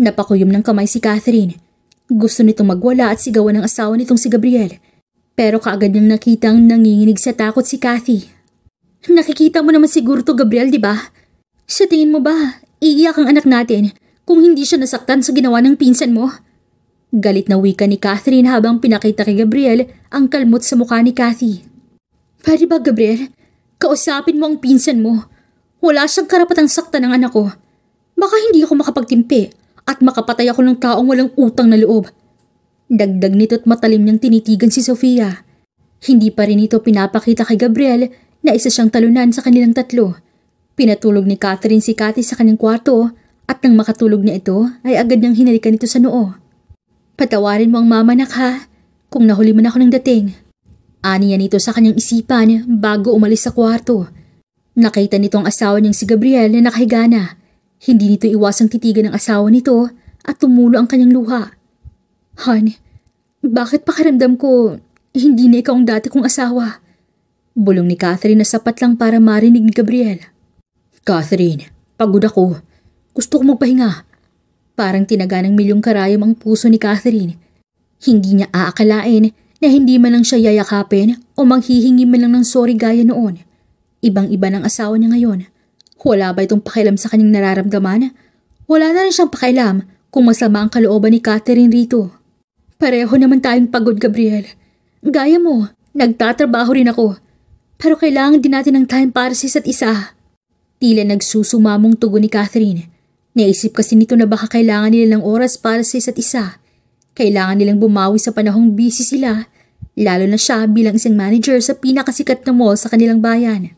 Napakuyom ng kamay si Catherine. Gusto nitong magwala at sigawan ng asawa nitong si Gabriel. Pero kaagad niyang nakitang nanginginig sa takot si Cathy. Nakikita mo naman siguro to, Gabriel, di ba? Sa tingin mo ba, iiyak ang anak natin kung hindi siya nasaktan sa ginawa ng pinsan mo? Galit na wika ni Catherine habang pinakita kay Gabriel ang kalmot sa mukha ni Cathy. Pari ba, Gabriel? Kausapin mo ang pinsan mo. Wala siyang karapatang saktan ng anak ko. Baka hindi ako makapagtimpi at makapatay ako ng taong walang utang na loob. Dagdag nito't matalim niyang tinitigan si Sofia. Hindi pa rin ito pinapakita kay Gabriel na isa siyang talunan sa kanilang tatlo. Pinatulog ni Catherine si Cathy sa kanyang kwarto at nang makatulog na ito ay agad niyang hinalikan ito sa noo. Patawarin mo ang mama nak ha kung nahuli man ako ng dating. Aniya nito sa kanyang isipan bago umalis sa kwarto. Nakita nito ang asawa niyang si Gabriel na nakahiga na. Hindi nito iwasang titigan ang asawa nito at tumulo ang kanyang luha. Han, bakit pakiramdam ko hindi na ikaw ang dati kong asawa? Bulong ni Catherine na sapat lang para marinig ni Gabriel. Catherine, pagod ako. Gusto ko magpahinga. Parang tinaga ng milyong karayom ang puso ni Catherine. Hindi niya aakalain na hindi man lang siya yayakapin o manghihingi man lang ng sorry gaya noon. Ibang-iba ng asawa niya ngayon. Wala ba itong pakialam sa kanyang nararamdaman? Wala na rin siyang pakialam kung masama ang kalooban ni Catherine rito. Pareho naman tayong pagod, Gabriel. Gaya mo, nagtatrabaho rin ako. Pero kailangan din natin ng time para sa isa't isa. Tila nagsusumamong tugon ni Catherine. Naisip kasi nito na baka kailangan nila ng oras para sa isa't isa. Kailangan nilang bumawi sa panahong busy sila, lalo na siya bilang isang manager sa pinakasikat na mall sa kanilang bayan.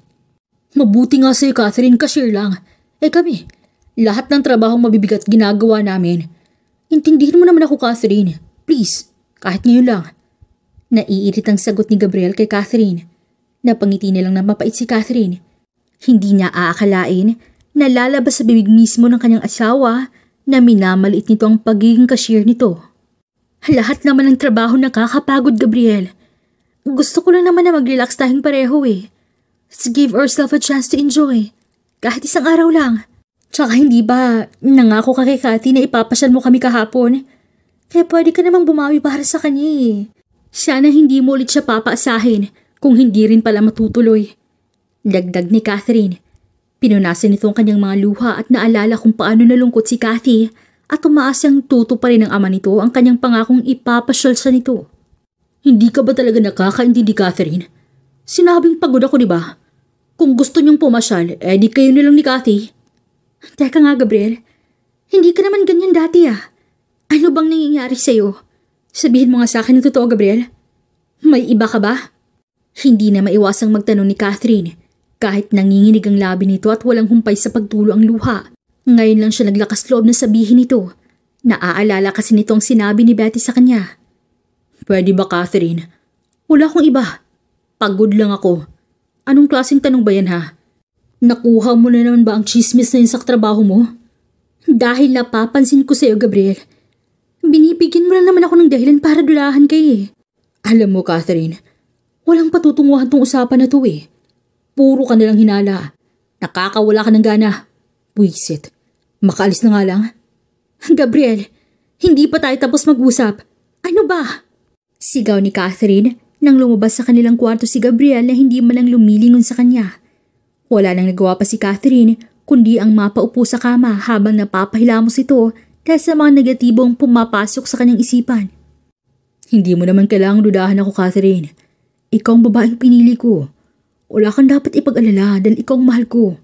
Mabuti nga sa'yo Catherine, cashier lang. Eh kami, lahat ng trabahong mabibigat ginagawa namin. Intindihin mo naman ako Catherine, please, kahit ngayon lang. Naiirit ang sagot ni Gabriel kay Catherine. Napangiti na lang nilang mapait si Catherine. Hindi niya aakalain na lalabas sa bibig mismo ng kanyang asawa na minamaliit nito ang pagiging cashier nito. Lahat naman ng trabaho nakakapagod, Gabriel. Gusto ko lang naman na mag-relax tayong pareho eh. Let's give ourselves a chance to enjoy. Kahit isang araw lang. Tsaka hindi ba, nangako ka kay Cathy na ipapasyal mo kami kahapon? Kaya pwede ka namang bumawi para sa kanya eh. Sana hindi mo ulit siya papaasahin kung hindi rin pala matutuloy. Dagdag ni Catherine. Pinunasan nito ang kanyang mga luha at naalala kung paano nalungkot si Cathy at tumaas siyang tuto pa rin ng ama nito ang kanyang pangakong ipapasyal sa nito. Hindi ka ba talaga nakakaintindi, Catherine? Sinabing pagod ako, di ba? Kung gusto niyong pumasyal, edi eh, kayo nilang ni Cathy. Teka nga, Gabriel. Hindi ka naman ganyan dati ah. Ano bang nangyayari sa'yo? Sabihin mo nga sa akin ng totoo, Gabriel. May iba ka ba? Hindi na maiwasang magtanong ni Catherine. Kahit nanginginig ang labi nito at walang humpay sa pagtulo ang luha. Ngayon lang siya naglakas loob na sabihin ito. Naaalala kasi nito ang sinabi ni Betty sa kanya. Pwede ba Catherine? Wala akong iba. Pagod lang ako. Anong klaseng tanong ba yan ha? Nakuha mo na naman ba ang chismis na yun sa trabaho mo? Dahil napapansin ko sa'yo, Gabriel. Binibigyan mo na naman ako ng dahilan para dulahan kay eh. Alam mo, Catherine, Walang patutunguhan tong usapan na to eh. Puro ka nalang hinala. Nakakawala ka ng gana. Buisit. Makaalis na nga lang. Gabriel, hindi pa tayo tapos mag-usap. Ano ba? Sigaw ni Catherine nang lumabas sa kanilang kwarto si Gabriel na hindi man lang lumilingon sa kanya. Wala nang nagawa pa si Catherine kundi ang mapaupo sa kama habang napapahilamos ito dahil sa mga negatibong pumapasok sa kanyang isipan. Hindi mo naman kailangang dudahan ako Catherine. Ikaw ang babaeng pinili ko. Wala kang dapat ipag-alala dahil ikaw ang mahal ko.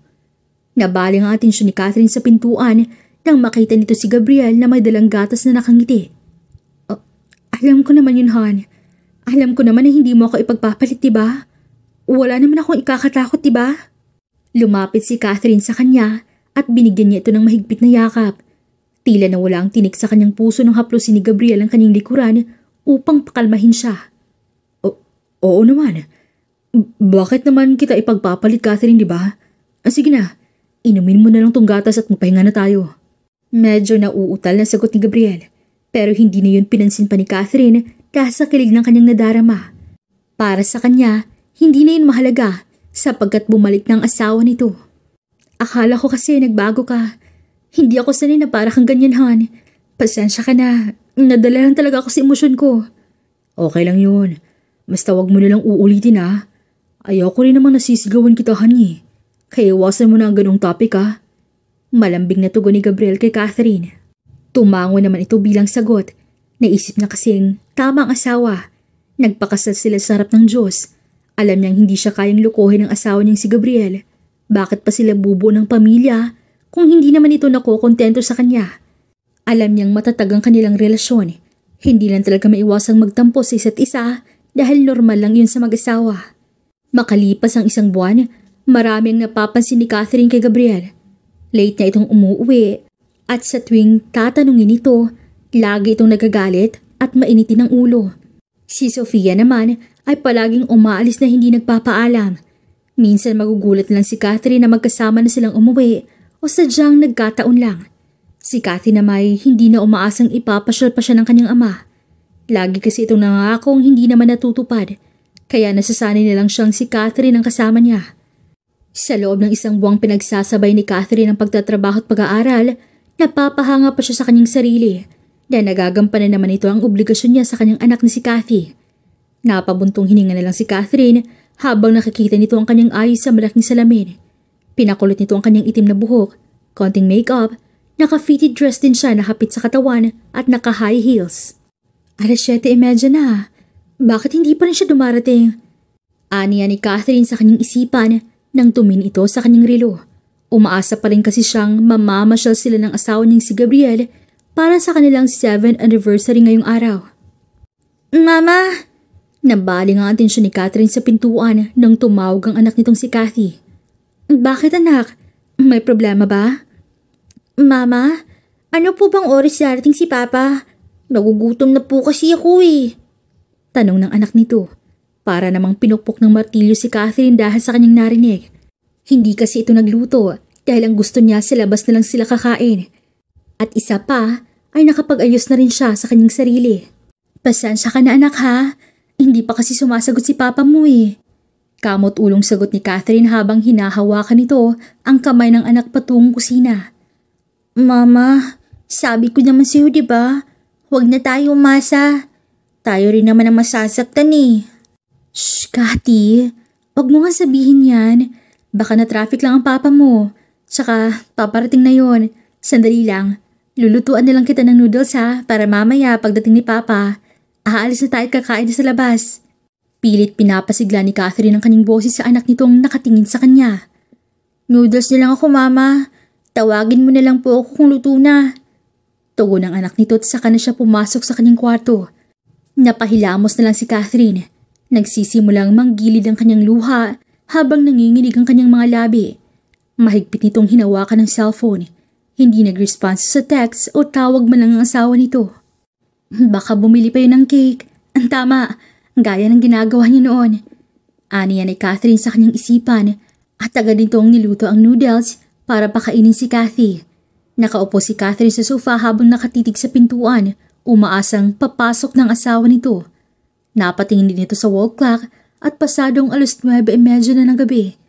Nabaling ang atensyon ni Catherine sa pintuan nang makita nito si Gabriel na may dalang gatas na nakangiti. Oh, alam ko naman yun, Han. Alam ko naman na hindi mo ako ipagpapalit, diba? Wala naman akong ikakatakot, diba? Lumapit si Catherine sa kanya at binigyan niya ito ng mahigpit na yakap. Tila na wala ang tinik sa kanyang puso nang haplosin ni Gabriel ang kanyang likuran upang pakalmahin siya. Oo naman. Bakit naman kita ipagpapalit, Catherine, di ba? Ah, sige na, inumin mo na lang tong gatas at magpahinga na tayo. Medyo nauutal na sagot ni Gabriel, pero hindi na yun pinansin pa ni Catherine dahil sa kilig ng kanyang nadarama. Para sa kanya, hindi na yun mahalaga sapagkat bumalik ng asawa nito. Akala ko kasi nagbago ka. Hindi ako sanay na para kang ganyan, Han. Pasensya ka na. Nadala lang talaga ako sa emosyon ko. Okay lang yun. Basta wag mo nilang uulitin ha. Ah. Ayoko rin naman nasisigawan kita, honey. Kaya iwasan mo na ang ganong topic ha. Ah. Malambing na tugon ni Gabriel kay Catherine. Tumango naman ito bilang sagot. Naisip na kasing tamang asawa. Nagpakasal sila sa harap ng Diyos. Alam niyang hindi siya kayang lukuhin ng asawa niyang si Gabriel. Bakit pa sila bubuo ng pamilya kung hindi naman ito nakokontento sa kanya? Alam niyang matatag ang kanilang relasyon. Hindi lang talaga maiwasang magtampo sa isa't isa dahil normal lang yun sa mag-asawa. Makalipas ang isang buwan, marami ang napapansin ni Catherine kay Gabriel. Late na itong umuwi at sa tuwing tatanungin ito, lagi itong nagagalit at mainitin ang ulo. Si Sofia naman ay palaging umaalis na hindi nagpapaalam. Minsan magugulat lang si Catherine na magkasama na silang umuwi o sadyang nagkataon lang. Si Cathy na may hindi na umaasang ipapasyal pa siya ng kanyang ama. Lagi kasi itong nangangakong hindi naman natutupad, kaya nasasanay na lang siyang si Catherine ang kasama niya. Sa loob ng isang buwang pinagsasabay ni Catherine ang pagtatrabaho at pag-aaral, napapahanga pa siya sa kanyang sarili dahil nagagampanan naman ito ang obligasyon niya sa kanyang anak ni si Cathy. Napabuntong hininga na lang si Catherine habang nakikita nito ang kanyang ayos sa malaking salamin. Pinakulot nito ang kanyang itim na buhok, konting make-up, naka-fitted dress din siya na hapit sa katawan at naka-high heels. Alas 7.30 e na. Bakit hindi pa rin siya dumarating? Aniya ni Catherine sa kanyang isipan nang tumin ito sa kanyang relo. Umaasa pa rin kasi siyang mamamasyal sila ng asawa niyang si Gabriel para sa kanilang 7th anniversary ngayong araw. Mama! Nabaling nga atensyon ni Catherine sa pintuan nang tumawag ang anak nitong si Cathy. Bakit anak? May problema ba? Mama, ano po bang oras darating si Papa? Nagugutom na po kasi ako eh. Tanong ng anak nito. Para namang pinukpok ng martilyo si Catherine dahil sa kanyang narinig. Hindi kasi ito nagluto dahil ang gusto niya sa labas na lang sila kakain. At isa pa ay nakapag-ayos na rin siya sa kanyang sarili. Pasensya ka na anak ha. Hindi pa kasi sumasagot si papa mo eh. Kamot ulong sagot ni Catherine habang hinahawakan nito ang kamay ng anak patungong kusina. Mama, sabi ko naman sa'yo ba diba, Huwag na tayo umasa. Tayo rin naman ang masasaktan eh. Shh, Cathy. Huwag mo nga sabihin yan. Baka na traffic lang ang papa mo. Tsaka, paparating na yon. Sandali lang. Lulutuan na lang kita ng noodles ha, para mamaya pagdating ni papa, aalis na tayo kakain na sa labas. Pilit pinapasigla ni Catherine ang kaning boses sa anak nitong nakatingin sa kanya. Noodles na lang ako mama. Tawagin mo na lang po ako kung luto na. Tugon ng anak nito at saka na siya pumasok sa kanyang kwarto. Napahilamos na lang si Catherine. Nagsisimulang manggilid ang kanyang luha habang nanginginig ang kanyang mga labi. Mahigpit nitong hinawakan ng cellphone. Hindi nag-response sa text o tawag man lang ang asawa nito. Baka bumili pa yun ng cake. Ang tama, gaya ng ginagawa niya noon. Aniya ni Catherine sa kanyang isipan at agad ang niluto ang noodles para pakainin si Cathy. Nakaupo si Catherine sa sofa habang nakatitig sa pintuan, umaasang papasok ng asawa nito. Napatingin din ito sa wall clock at pasadong alas 9.30 e na ng gabi.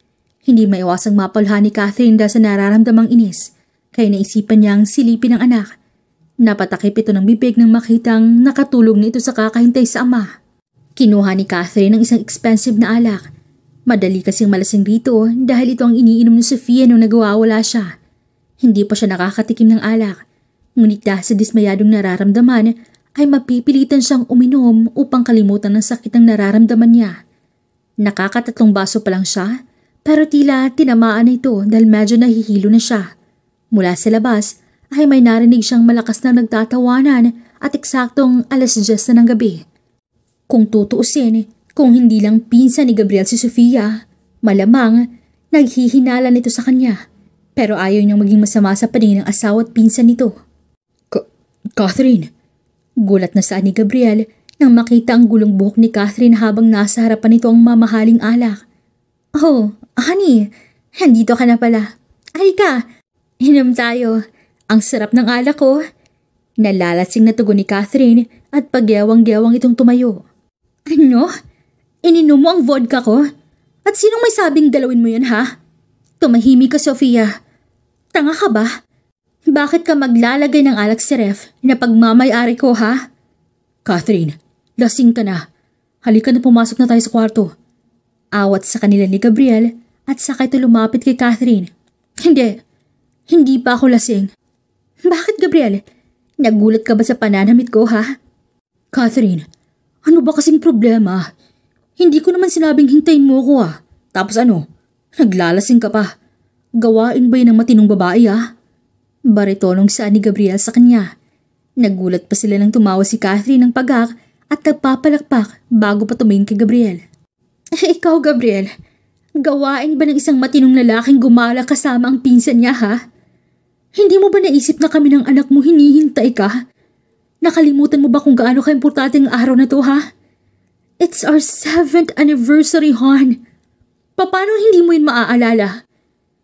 Hindi maiwasang mapalhan ni Catherine dahil sa nararamdamang inis, kaya naisipan niyang silipin ang anak. Napatakip ito ng bibig nang makitang nakatulog nito sa kakahintay sa ama. Kinuha ni Catherine ng isang expensive na alak. Madali kasing malasing dito dahil ito ang iniinom ni Sofia nung nagwawala siya. Hindi pa siya nakakatikim ng alak. Ngunit dahil sa dismayadong nararamdaman, ay mapipilitan siyang uminom upang kalimutan ang sakit ng nararamdaman niya. Nakakatatlong baso pa lang siya, pero tila tinamaan na ito dahil medyo nahihilo na siya. Mula sa labas ay may narinig siyang malakas na nagtatawanan at eksaktong alas 10 na ng gabi. Kung tutuusin, kung hindi lang pinsan ni Gabriel si Sofia, malamang naghihinala nito sa kanya. Pero ayaw niyang maging masama sa paningin ng asawa at pinsan nito. Ka Catherine! Gulat na saan ni Gabriel nang makita ang gulong buhok ni Catherine habang nasa harapan nito ang mamahaling alak. Oh, honey! Nandito ka na pala. Halika! Inom tayo. Ang sarap ng alak ko. Oh. Nalalasing na tugon ni Catherine at pagyawang-gyawang itong tumayo. Ano? Ininom mo ang vodka ko? At sinong may sabing dalawin mo yan ha? Tumahimik ka, Sofia. Tanga ka ba? Bakit ka maglalagay ng alak si Ref na pagmamayari ko, ha? Catherine, lasing ka na. Halika na pumasok na tayo sa kwarto. Awat sa kanila ni Gabriel at saka ito lumapit kay Catherine. Hindi, hindi pa ako lasing. Bakit Gabriel? Nagulat ka ba sa pananamit ko ha? Catherine, ano ba kasing problema? Hindi ko naman sinabing hintayin mo ko ah. Tapos ano, Naglalasing ka pa. Gawain ba'y ng matinong babae ah? Baritonong sa ni Gabriel sa kanya. Nagulat pa sila nang tumawa si Catherine ng pagak at nagpapalakpak bago pa tumingin kay Gabriel. ikaw Gabriel, gawain ba ng isang matinong lalaking gumala kasama ang pinsan niya ha? Hindi mo ba naisip na kami ng anak mo hinihintay ka? Nakalimutan mo ba kung gaano kaimportante ang araw na to ha? It's our seventh anniversary, Hon! Paano hindi mo yun maaalala?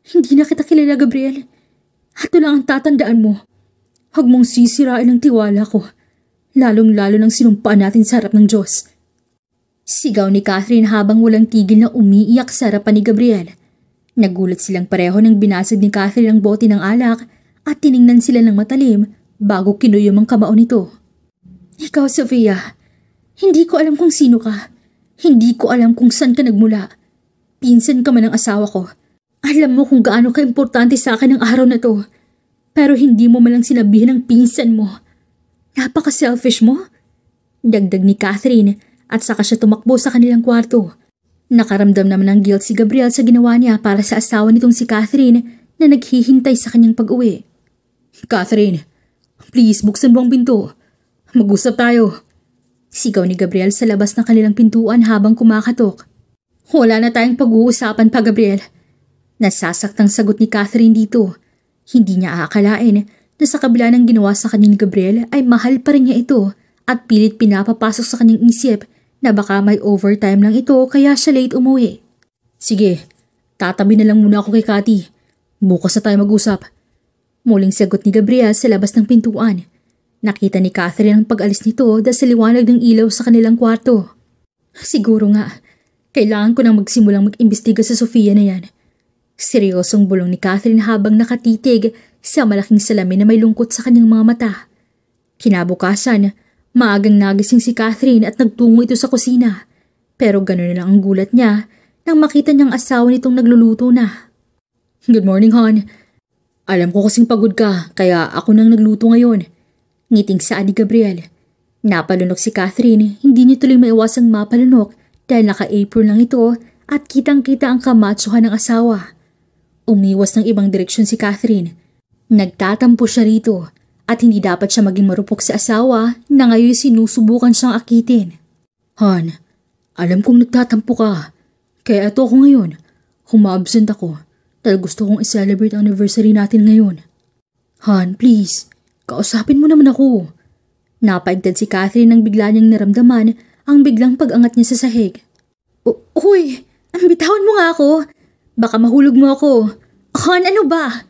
Hindi na kita kilala, Gabriel. At lang ang tatandaan mo. Huwag mong sisirain ang tiwala ko. Lalong-lalo nang sinumpaan natin sa harap ng Diyos. Sigaw ni Catherine habang walang tigil na umiiyak sa harapan ni Gabriel. Nagulat silang pareho nang binasag ni Catherine ang bote ng alak at tiningnan sila ng matalim bago kinuyom ang kamao nito. Ikaw, Sofia, hindi ko alam kung sino ka. Hindi ko alam kung saan ka nagmula. Pinsan ka man ng asawa ko. Alam mo kung gaano kaimportante sa akin ang araw na to. Pero hindi mo malang sinabihin ng pinsan mo. Napaka-selfish mo. Dagdag ni Catherine at saka siya tumakbo sa kanilang kwarto. Nakaramdam naman ng guilt si Gabriel sa ginawa niya para sa asawa nitong si Catherine na naghihintay sa kanyang pag-uwi. Catherine, please buksan mo ang pinto. Mag-usap tayo. Sigaw ni Gabriel sa labas ng kanilang pintuan habang kumakatok. Wala na tayong pag-uusapan pa, Gabriel. Nasasaktang sagot ni Catherine dito. Hindi niya aakalain na sa kabila ng ginawa sa kanin ni Gabriel ay mahal pa rin niya ito at pilit pinapapasok sa kanyang isip na baka may overtime lang ito kaya siya late umuwi. Sige, tatabi na lang muna ako kay Cathy. Bukas na tayo mag-usap. Muling sagot ni Gabriel sa labas ng pintuan. Nakita ni Catherine ang pag-alis nito dahil sa liwanag ng ilaw sa kanilang kwarto. Siguro nga, kailangan ko nang magsimulang mag-imbestiga sa Sofia na yan. Seryosong bulong ni Catherine habang nakatitig sa malaking salamin na may lungkot sa kanyang mga mata. Kinabukasan, maagang nagising si Catherine at nagtungo ito sa kusina. Pero gano'n na lang ang gulat niya nang makita niyang asawa nitong nagluluto na. Good morning, hon. Alam ko kasing pagod ka, kaya ako nang nagluto ngayon. Ngiting sa ni Gabriel. Napalunok si Catherine, hindi niya tuloy maiwasang mapalunok dahil naka-apron lang ito at kitang-kita ang kamatsuhan ng asawa. Umiwas ng ibang direksyon si Catherine. Nagtatampo siya rito at hindi dapat siya maging marupok sa asawa na ngayon sinusubukan siyang akitin. Han, alam kong nagtatampo ka. Kaya ito ako ngayon. Humaabsent ako dahil gusto kong i-celebrate ang anniversary natin ngayon. Han, please, kausapin mo naman ako. Napaigtad si Catherine nang bigla niyang naramdaman ang biglang pag-angat niya sa sahig. Uy! Bitawan mo nga ako! Baka mahulog mo ako! Han, ano ba?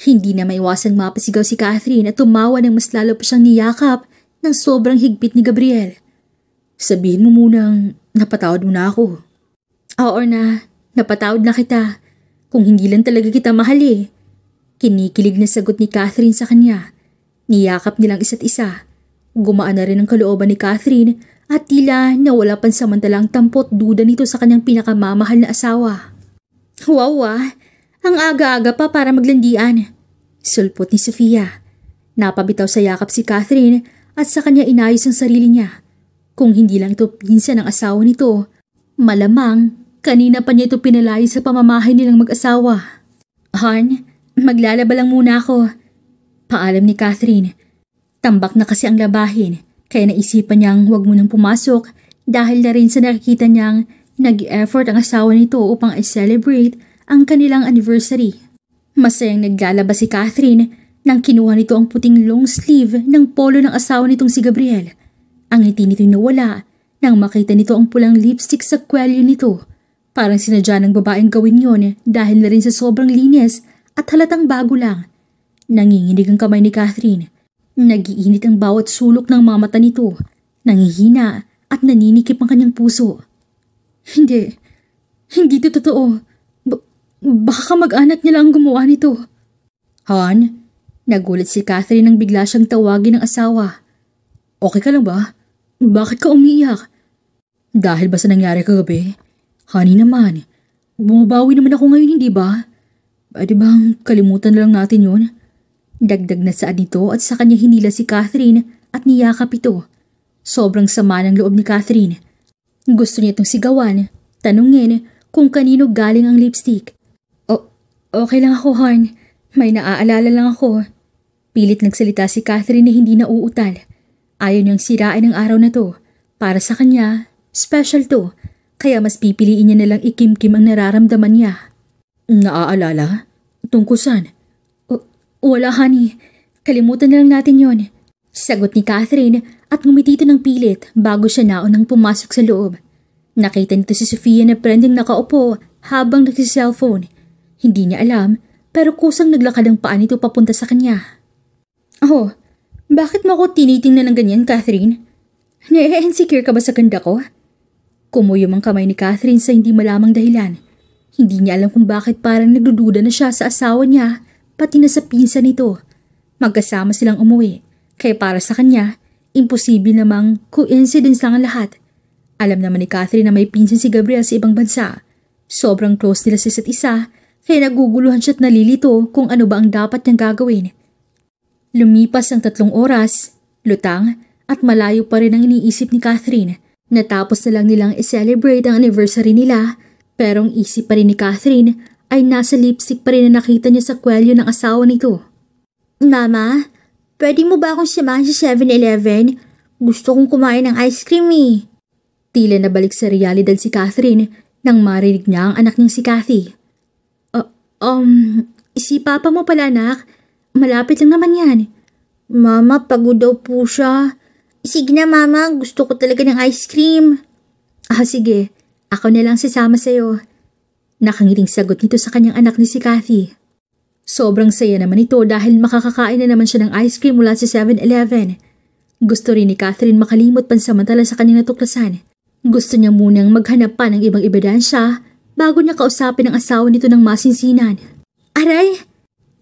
Hindi na maiwasang mapasigaw si Catherine at tumawa ng mas lalo pa siyang niyakap ng sobrang higpit ni Gabriel. Sabihin mo munang napatawad mo na ako. Oo na, napatawad na kita. Kung hindi lang talaga kita mahal eh. Kinikilig na sagot ni Catherine sa kanya. Niyakap nilang isa't isa. Gumaan na rin ang kalooban ni Catherine at tila nawala pansamantalang tampot duda nito sa kanyang pinakamamahal na asawa. Wow ah, ang aga-aga pa para maglandian. Sulpot ni Sofia. Napabitaw sa yakap si Catherine at sa kanya inayos ang sarili niya. Kung hindi lang ito pinsan ng asawa nito, malamang kanina pa niya ito pinalayo sa pamamahay nilang mag-asawa. Han, maglalaba lang muna ako. Paalam ni Catherine. Tambak na kasi ang labahin kaya naisipan niyang huwag munang pumasok dahil na rin sa nakikita niyang nag-effort ang asawa nito upang i-celebrate ang kanilang anniversary. Masayang naglalabas si Catherine nang kinuha nito ang puting long sleeve ng polo ng asawa nitong si Gabriel. Ang ngiti nito'y nawala nang makita nito ang pulang lipstick sa kwelyo nito. Parang sinadya ng babaeng gawin yon dahil na rin sa sobrang linis at halatang bago lang. Nanginginig ang kamay ni Catherine. Nagiinit ang bawat sulok ng mga mata nito. Nangihina at naninikip ang kanyang puso. Hindi. Hindi ito totoo. B- baka mag-anak niya lang gumawa nito. Han, nagulat si Catherine nang bigla siyang tawagin ng asawa. Okay ka lang ba? Bakit ka umiiyak? Dahil ba sa nangyari kagabi? Honey naman, bumabawi naman ako ngayon hindi ba? Pwede bang kalimutan na lang natin yun? Dagdag na sa nito at sa kanya hinila si Catherine at niyakap ito. Sobrang sama ng loob ni Catherine. Gusto niya itong sigawan, tanungin kung kanino galing ang lipstick. O, okay lang ako, Horn. May naaalala lang ako. Pilit nagsalita si Catherine na hindi nauutal. Ayaw niyang sirain ang araw na to. Para sa kanya, special to kaya mas pipiliin niya na lang ikimkim ang nararamdaman niya. Naaalala? Tungkusan? Wala, honey. Kalimutan na lang natin yon. Sagot ni Catherine at ngumiti ng pilit bago siya naon nang pumasok sa loob. Nakita nito si Sofia na prending nakaupo habang nagsiselfone. Hindi niya alam pero kusang naglakad ang paa nito papunta sa kanya. Oh, bakit mo ako tinitingnan ng ganyan, Catherine? Nai-insecure ka ba sa ganda ko? Kumuyom ang kamay ni Catherine sa hindi malamang dahilan. Hindi niya alam kung bakit parang nagdududa na siya sa asawa niya pati na sa pinsan nito. Magkasama silang umuwi, kaya para sa kanya, imposible namang coincidence lang ang lahat. Alam naman ni Catherine na may pinsan si Gabriel sa ibang bansa. Sobrang close nila sa isa't isa, kaya naguguluhan siya at nalilito kung ano ba ang dapat niyang gagawin. Lumipas ang tatlong oras, lutang, at malayo pa rin ang iniisip ni Catherine. Natapos na lang nilang i-celebrate ang anniversary nila, pero ang isip pa rin ni Catherine ay nasa lipstick pa rin na nakita niya sa kwelyo ng asawa nito. Mama, pwede mo ba akong samahan sa 7-Eleven? Gusto kong kumain ng ice cream eh. Tila nabalik sa realidad si Catherine nang marinig niya ang anak niyang si Cathy. Uh, um, si papa mo pala anak? Malapit lang naman yan. Mama, pagod daw po siya. Sige na mama, gusto ko talaga ng ice cream. Ah sige, ako na lang sasama sa'yo. Nakangiting sagot nito sa kanyang anak ni si Kathy. Sobrang saya naman ito dahil makakakain na naman siya ng ice cream mula sa si 7-Eleven. Gusto rin ni Catherine makalimot pansamantala sa kanyang natuklasan. Gusto niya munang maghanap pa ng ibang ebidensya bago niya kausapin ang asawa nito ng masinsinan. Aray!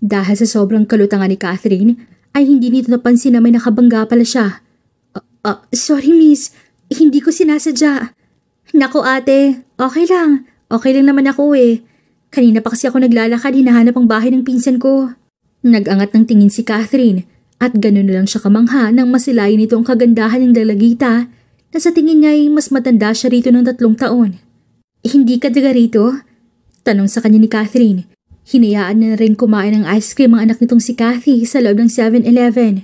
Dahil sa sobrang kalutangan ni Catherine, ay hindi nito napansin na may nakabangga pala siya. Uh, uh, sorry miss, hindi ko sinasadya. Nako ate, okay lang. Okay lang naman ako eh. Kanina pa kasi ako naglalakad hinahanap ang bahay ng pinsan ko. Nagangat ng tingin si Catherine at ganun lang siya kamangha nang masilayan nito ang kagandahan ng dalagita na sa tingin niya ay mas matanda siya rito ng tatlong taon. Eh, hindi ka daga rito? Tanong sa kanya ni Catherine. Hinayaan na rin kumain ng ice cream ang anak nitong si Kathy sa loob ng 7-Eleven.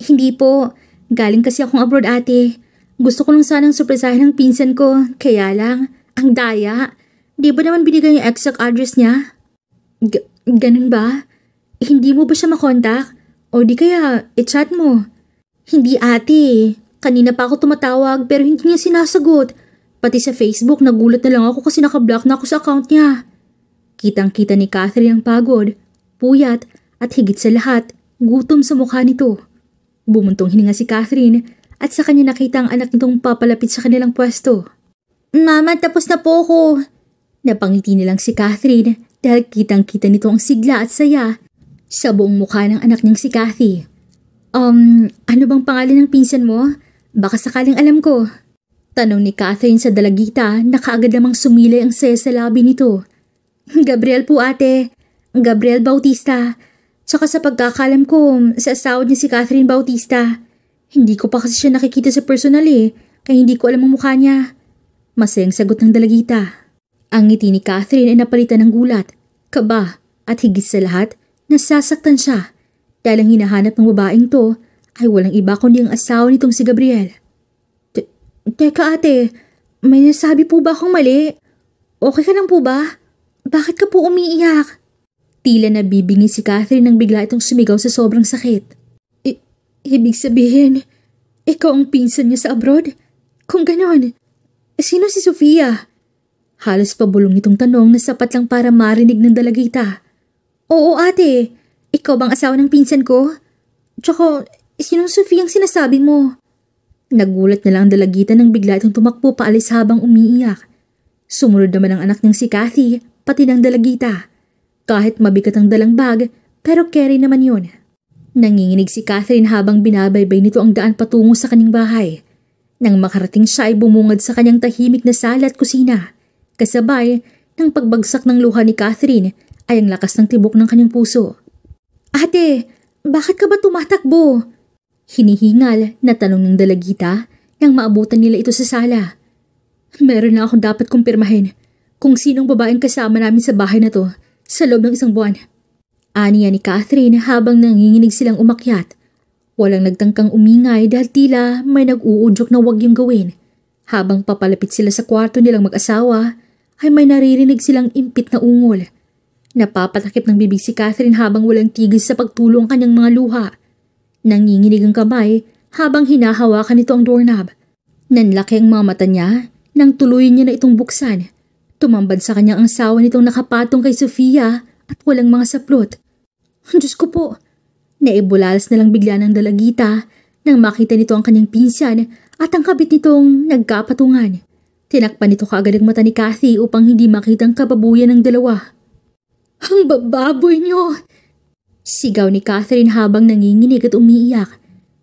Hindi po, galing kasi akong abroad ate. Gusto ko lang sanang surpresahin ang pinsan ko, kaya lang, ang daya. Di ba naman binigay yung exact address niya? G- ganun ba? Hindi mo ba siya makontak? O di kaya, i-chat mo. Hindi ate, kanina pa ako tumatawag pero hindi niya sinasagot. Pati sa Facebook, nagulat na lang ako kasi nakablock na ako sa account niya. Kitang-kita ni Catherine ang pagod, puyat at higit sa lahat, gutom sa mukha nito. Bumuntong hininga si Catherine at sa kanya nakita ang anak nitong papalapit sa kanilang pwesto. Mama, tapos na po ako. Napangiti nilang si Catherine dahil kitang-kita nito ang sigla at saya sa buong mukha ng anak niyang si Cathy. Um, ano bang pangalan ng pinsan mo? Baka sakaling alam ko. Tanong ni Catherine sa dalagita na kaagad namang sumilay ang saya sa labi nito. Gabriel po ate, Gabriel Bautista. Tsaka sa pagkakalam ko, sa asawa niya si Catherine Bautista. Hindi ko pa kasi siya nakikita sa personal eh, kaya hindi ko alam ang mukha niya. Masayang sagot ng dalagita. Ang ngiti ni Catherine ay napalitan ng gulat, kaba at higit sa lahat, nasasaktan siya dahil ang hinahanap ng babaeng to ay walang iba kundi ang asawa nitong si Gabriel. Teka ate, may nasabi po ba akong mali? Okay ka lang po ba? Bakit ka po umiiyak? Tila nabibingi si Catherine nang bigla itong sumigaw sa sobrang sakit. I ibig sabihin, ikaw ang pinsan niya sa abroad? Kung ganon, sino si Sofia? Halos pabulong itong tanong na sapat lang para marinig ng dalagita. Oo ate, ikaw bang asawa ng pinsan ko? Tsaka, sinong Sophie ang sinasabi mo? Nagulat na lang dalagita nang bigla itong tumakbo paalis habang umiiyak. Sumunod naman ang anak niyang si Kathy, pati ng dalagita. Kahit mabigat ang dalang bag, pero carry naman yun. Nanginginig si Catherine habang binabaybay nito ang daan patungo sa kanyang bahay. Nang makarating siya ay bumungad sa kanyang tahimik na sala at kusina. Kasabay ng pagbagsak ng luha ni Catherine ay ang lakas ng tibok ng kanyang puso. Ate, bakit ka ba tumatakbo? Hinihingal na tanong ng dalagita nang maabutan nila ito sa sala. Meron na akong dapat kumpirmahin kung sinong babaeng kasama namin sa bahay na to sa loob ng isang buwan. Aniya ni Catherine habang nanginginig silang umakyat. Walang nagtangkang umingay dahil tila may nag-uudyok na wag yung gawin. Habang papalapit sila sa kwarto nilang mag-asawa, ay may naririnig silang impit na ungol. Napapatakip ng bibig si Catherine habang walang tigis sa pagtulo ang kanyang mga luha. Nanginginig ang kamay habang hinahawakan ito ang doorknob. Nanlaki ang mga mata niya nang tuluyan niya na itong buksan. Tumambad sa kanya ang sawa nitong nakapatong kay Sofia at walang mga saplot. Diyos ko po! Naibulalas na lang bigla ng dalagita nang makita nito ang kanyang pinsan at ang kabit nitong nagkapatungan. Tinakpan nito kaagad ang mata ni Cassie upang hindi makita ang kababuyan ng dalawa. Ang bababoy niyo! Sigaw ni Catherine habang nanginginig at umiiyak.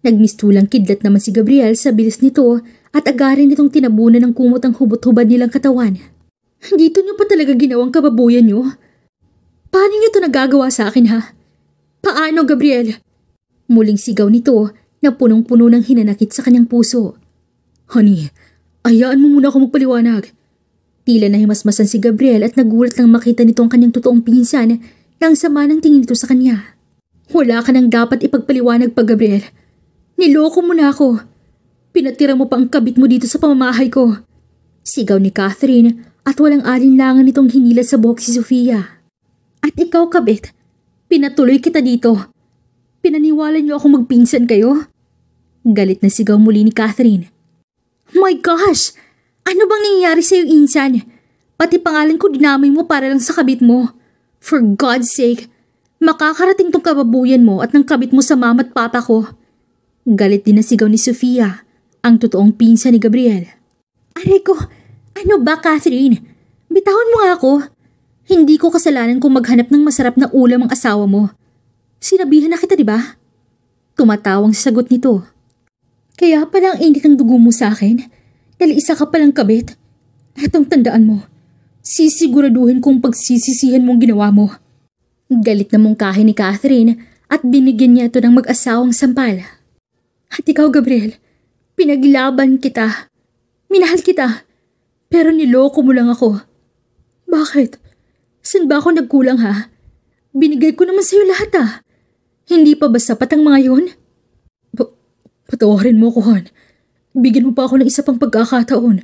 Nagmistulang kidlat naman si Gabriel sa bilis nito at agarin nitong tinabunan ng kumot ang hubot-hubad nilang katawan. Dito niyo pa talaga ginawang kababuyan niyo? Paano niyo to nagagawa sa akin ha? Paano Gabriel? Muling sigaw nito na punong-puno ng hinanakit sa kanyang puso. Honey, Ayaan mo muna ako magpaliwanag. Tila na himasmasan si Gabriel at nagulat nang makita nitong kanyang totoong pinsan na ang sama ng tingin nito sa kanya. Wala ka nang dapat ipagpaliwanag pa Gabriel. Niloko mo na ako. Pinatira mo pa ang kabit mo dito sa pamamahay ko. Sigaw ni Catherine at walang alinlangan nitong hinila sa buhok si Sofia. At ikaw kabit, pinatuloy kita dito. Pinaniwala niyo ako magpinsan kayo? Galit na sigaw muli ni Catherine my gosh! Ano bang nangyayari sa'yo, Insan? Pati pangalan ko dinamay mo para lang sa kabit mo. For God's sake, makakarating tong kababuyan mo at ng kabit mo sa mama at papa ko. Galit din na sigaw ni Sofia, ang totoong pinsa ni Gabriel. Aray ko, ano ba Catherine? Bitawan mo nga ako. Hindi ko kasalanan kung maghanap ng masarap na ulam ang asawa mo. Sinabihan na kita, di ba? Tumatawang sagot nito. Kaya pala ang init ng dugo mo sa akin. Dahil isa ka palang kabit. At tandaan mo, sisiguraduhin kong pagsisisihan mong ginawa mo. Galit na mong kahin ni Catherine at binigyan niya ito ng mag-asawang sampal. At ikaw, Gabriel, pinaglaban kita. Minahal kita. Pero niloko mo lang ako. Bakit? San ba ako nagkulang ha? Binigay ko naman sa'yo lahat ah. Hindi pa ba sapat ang mga yun? Patawarin mo ako, Han. Bigyan mo pa ako ng isa pang pagkakataon.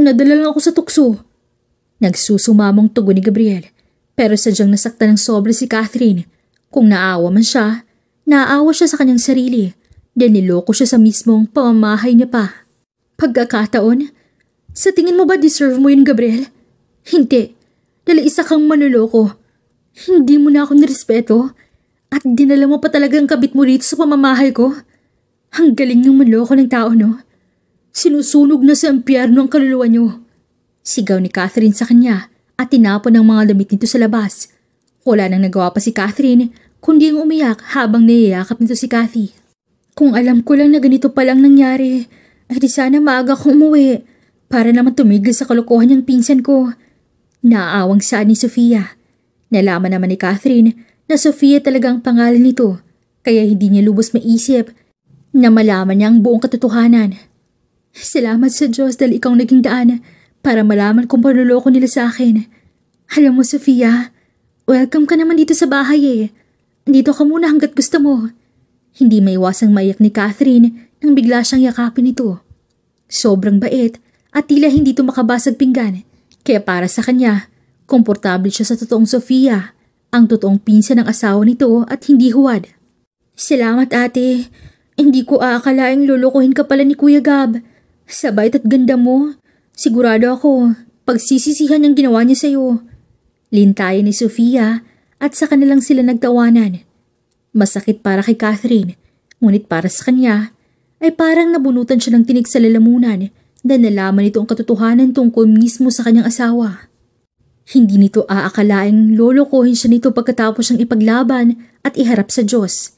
Nadala lang ako sa tukso. Nagsusumamong tugon ni Gabriel. Pero sadyang nasaktan ng sobra si Catherine. Kung naawa man siya, naawa siya sa kanyang sarili. Dahil niloko siya sa mismong pamamahay niya pa. Pagkakataon? Sa tingin mo ba deserve mo yun, Gabriel? Hindi. Dahil isa kang manuloko. Hindi mo na ako nirespeto. At dinala mo pa talaga ang kabit mo dito sa pamamahay ko. Ang galing ng manloko ng tao, no? Sinusunog na sa impyerno ang kaluluwa niyo. Sigaw ni Catherine sa kanya at tinapon ang mga damit nito sa labas. Wala nang nagawa pa si Catherine kundi ang umiyak habang niyayakap nito si Cathy. Kung alam ko lang na ganito palang nangyari, ay di sana maaga kong umuwi para naman tumigil sa kalokohan niyang pinsan ko. Naaawang saan ni Sofia. Nalaman naman ni Catherine na Sofia talaga ang pangalan nito kaya hindi niya lubos maisip na malaman niya ang buong katotohanan. Salamat sa Diyos dahil ikaw naging daan para malaman kung panuloko nila sa akin. Alam mo, Sofia, welcome ka naman dito sa bahay eh. Dito ka muna hanggat gusto mo. Hindi may iwasang maiyak ni Catherine nang bigla siyang yakapin ito. Sobrang bait at tila hindi ito makabasag pinggan. Kaya para sa kanya, komportable siya sa totoong Sofia, ang totoong pinsa ng asawa nito at hindi huwad. Salamat ate, hindi ko aakalaing lulukuhin ka pala ni Kuya Gab. Sa bait at ganda mo, sigurado ako, pagsisisihan ang ginawa niya sa'yo. Lintayan ni Sofia at sa kanilang sila nagtawanan. Masakit para kay Catherine, ngunit para sa kanya ay parang nabunutan siya ng tinig sa lalamunan dahil nalaman nito ang katotohanan tungkol mismo sa kanyang asawa. Hindi nito aakalaing lolokohin siya nito pagkatapos siyang ipaglaban at iharap sa Diyos.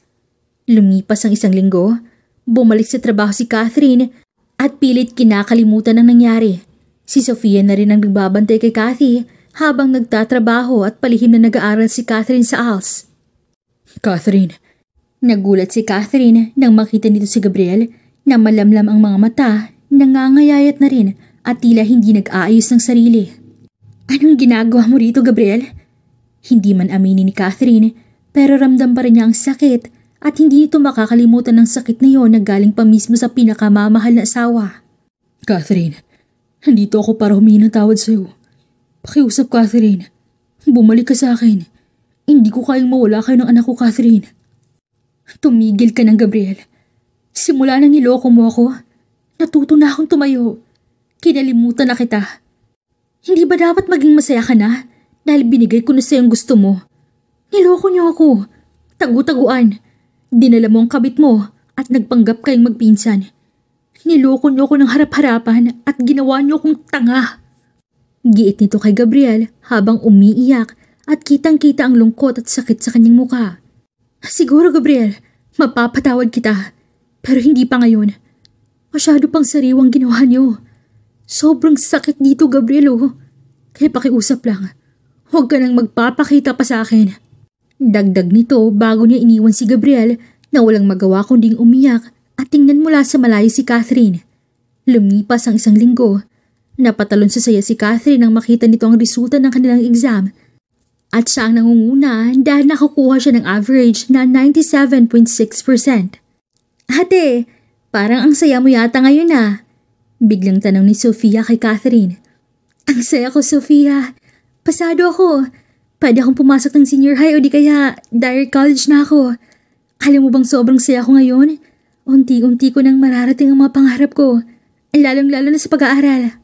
Lumipas ang isang linggo, bumalik sa trabaho si Catherine at pilit kinakalimutan ang nangyari. Si Sofia na rin ang nagbabantay kay Cathy habang nagtatrabaho at palihim na nag-aaral si Catherine sa ALS. Catherine. Nagulat si Catherine nang makita nito si Gabriel na malamlam ang mga mata, nangangayayat na rin at tila hindi nag-aayos ng sarili. Anong ginagawa mo rito, Gabriel? Hindi man aminin ni Catherine pero ramdam pa rin niya ang sakit at hindi nito makakalimutan ang sakit na yon na galing pa mismo sa pinakamamahal na asawa. Catherine, nandito ako para humingi ng tawad sa'yo. Pakiusap Catherine, bumalik ka sa akin. Hindi ko kayang mawala kayo ng anak ko Catherine. Tumigil ka ng Gabriel. Simula nang niloko mo ako, natuto na akong tumayo. Kinalimutan na kita. Hindi ba dapat maging masaya ka na? Dahil binigay ko na sa'yo ang gusto mo. Niloko niyo ako. Tagu-taguan. Dinala mo ang kabit mo at nagpanggap kayong magpinsan. Niloko niyo ko ng harap-harapan at ginawa niyo kong tanga. Giit nito kay Gabriel habang umiiyak at kitang-kita ang lungkot at sakit sa kanyang muka. Siguro Gabriel, mapapatawad kita. Pero hindi pa ngayon. Masyado pang sariwang ginawa niyo. Sobrang sakit dito Gabriel oh. Kaya pakiusap lang. Huwag ka nang magpapakita pa sa akin. Dagdag nito bago niya iniwan si Gabriel na walang magawa kunding umiyak at tingnan mula sa malayo si Catherine. Lumipas ang isang linggo. Napatalon sa saya si Catherine nang makita nito ang resulta ng kanilang exam. At siya ang nangunguna dahil nakukuha siya ng average na 97.6%. Ate, parang ang saya mo yata ngayon na. Ah. Biglang tanong ni Sofia kay Catherine. Ang saya ko, Sofia. Pasado ako. Pwede akong pumasok ng senior high o di kaya dire college na ako. Alam mo bang sobrang saya ko ngayon? Unti-unti ko nang mararating ang mga pangarap ko, lalong-lalo na sa pag-aaral.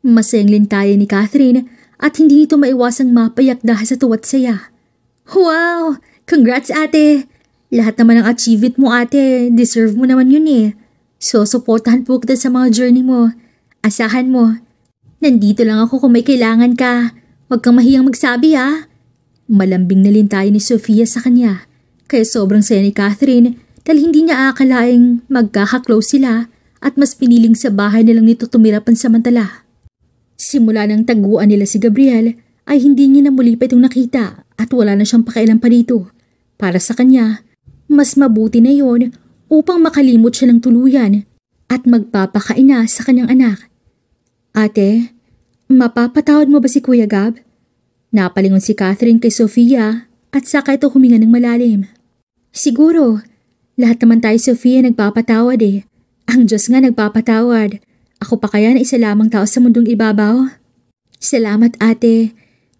Masayang lintaya ni Catherine at hindi nito maiwasang mapayak dahil sa tuwat saya. Wow! Congrats ate! Lahat naman ng achievement mo ate, deserve mo naman yun eh. So, supportahan po kita sa mga journey mo. Asahan mo. Nandito lang ako kung may kailangan ka. Huwag kang mahiyang magsabi ha. Malambing na lintay ni Sofia sa kanya. Kaya sobrang saya ni Catherine dahil hindi niya aakalaing magkakaklose sila at mas piniling sa bahay nilang nito tumira pansamantala. Simula ng taguan nila si Gabriel ay hindi niya na muli pa itong nakita at wala na siyang pakialam pa dito. Para sa kanya, mas mabuti na yon upang makalimot siya ng tuluyan at magpapakaina sa kanyang anak. Ate, Mapapatawad mo ba si Kuya Gab? Napalingon si Catherine kay Sofia at saka ito huminga ng malalim. Siguro, lahat naman tayo Sofia nagpapatawad eh. Ang Diyos nga nagpapatawad. Ako pa kaya na isa lamang tao sa mundong ibabaw? Salamat ate.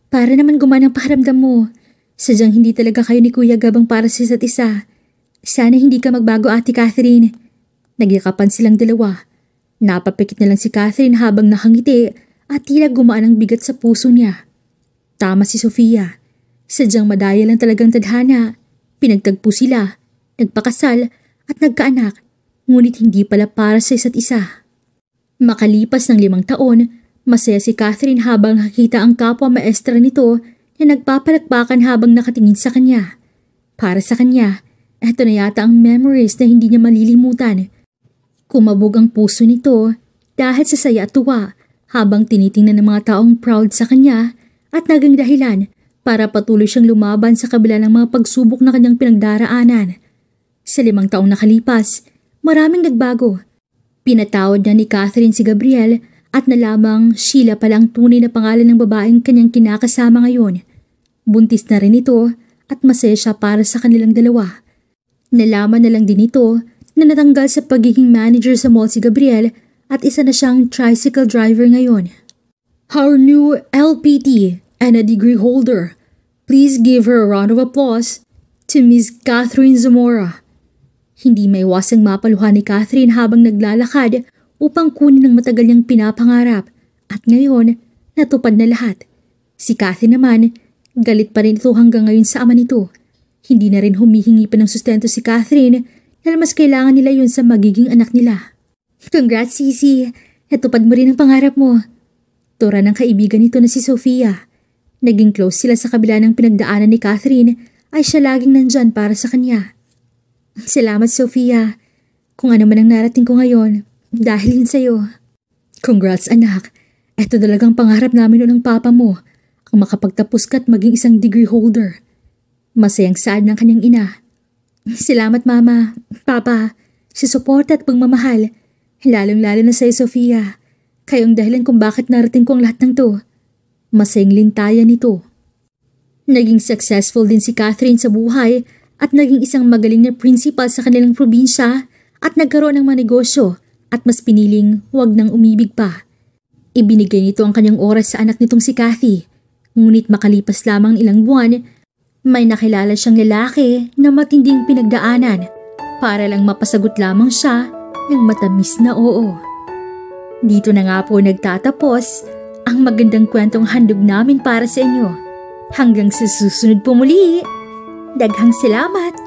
Para naman gumana ang pakiramdam mo. Sadyang hindi talaga kayo ni Kuya Gabang para sa isa't isa. Sana hindi ka magbago ate Catherine. Nagyakapan silang dalawa. Napapikit na lang si Catherine habang nakangiti at tila gumaan ang bigat sa puso niya. Tama si Sofia. Sadyang madaya lang talagang tadhana. Pinagtagpo sila, nagpakasal at nagkaanak, ngunit hindi pala para sa isa't isa. Makalipas ng limang taon, masaya si Catherine habang nakita ang kapwa maestra nito na nagpapalakpakan habang nakatingin sa kanya. Para sa kanya, eto na yata ang memories na hindi niya malilimutan. Kumabog ang puso nito dahil sa saya at tuwa habang tinitingnan ng mga taong proud sa kanya at naging dahilan para patuloy siyang lumaban sa kabila ng mga pagsubok na kanyang pinagdaraanan. Sa limang taong nakalipas, maraming nagbago. Pinatawad na ni Catherine si Gabriel at nalamang Sheila pala ang tunay na pangalan ng babaeng kanyang kinakasama ngayon. Buntis na rin ito at masaya siya para sa kanilang dalawa. Nalaman na lang din ito na natanggal sa pagiging manager sa mall si Gabriel at isa na siyang tricycle driver ngayon. Our new LPT and a degree holder. Please give her a round of applause to Ms. Catherine Zamora. Hindi maiwasang mapaluhan ni Catherine habang naglalakad upang kunin ang matagal niyang pinapangarap at ngayon natupad na lahat. Si Catherine naman, galit pa rin ito hanggang ngayon sa ama nito. Hindi na rin humihingi pa ng sustento si Catherine dahil mas kailangan nila yun sa magiging anak nila. Congrats, Sisi. Natupad mo rin ang pangarap mo. Tura ng kaibigan nito na si Sofia. Naging close sila sa kabila ng pinagdaanan ni Catherine ay siya laging nandyan para sa kanya. Salamat, Sofia. Kung ano man ang narating ko ngayon, dahil yun sa'yo. Congrats, anak. Ito talagang pangarap namin noon ng papa mo, ang makapagtapos ka at maging isang degree holder. Masayang sad ng kanyang ina. Salamat, mama, papa, sa suporta at pagmamahal Lalong-lalo na sa'yo, Sofia. Kayong dahilan kung bakit narating ko ang lahat ng to. Masayang lintaya nito. Naging successful din si Catherine sa buhay at naging isang magaling na principal sa kanilang probinsya at nagkaroon ng mga at mas piniling huwag nang umibig pa. Ibinigay nito ang kanyang oras sa anak nitong si Kathy. Ngunit makalipas lamang ilang buwan, may nakilala siyang lalaki na matinding pinagdaanan para lang mapasagot lamang siya ng matamis na oo. Dito na nga po nagtatapos ang magandang kwentong handog namin para sa inyo. Hanggang sa susunod po muli, daghang salamat!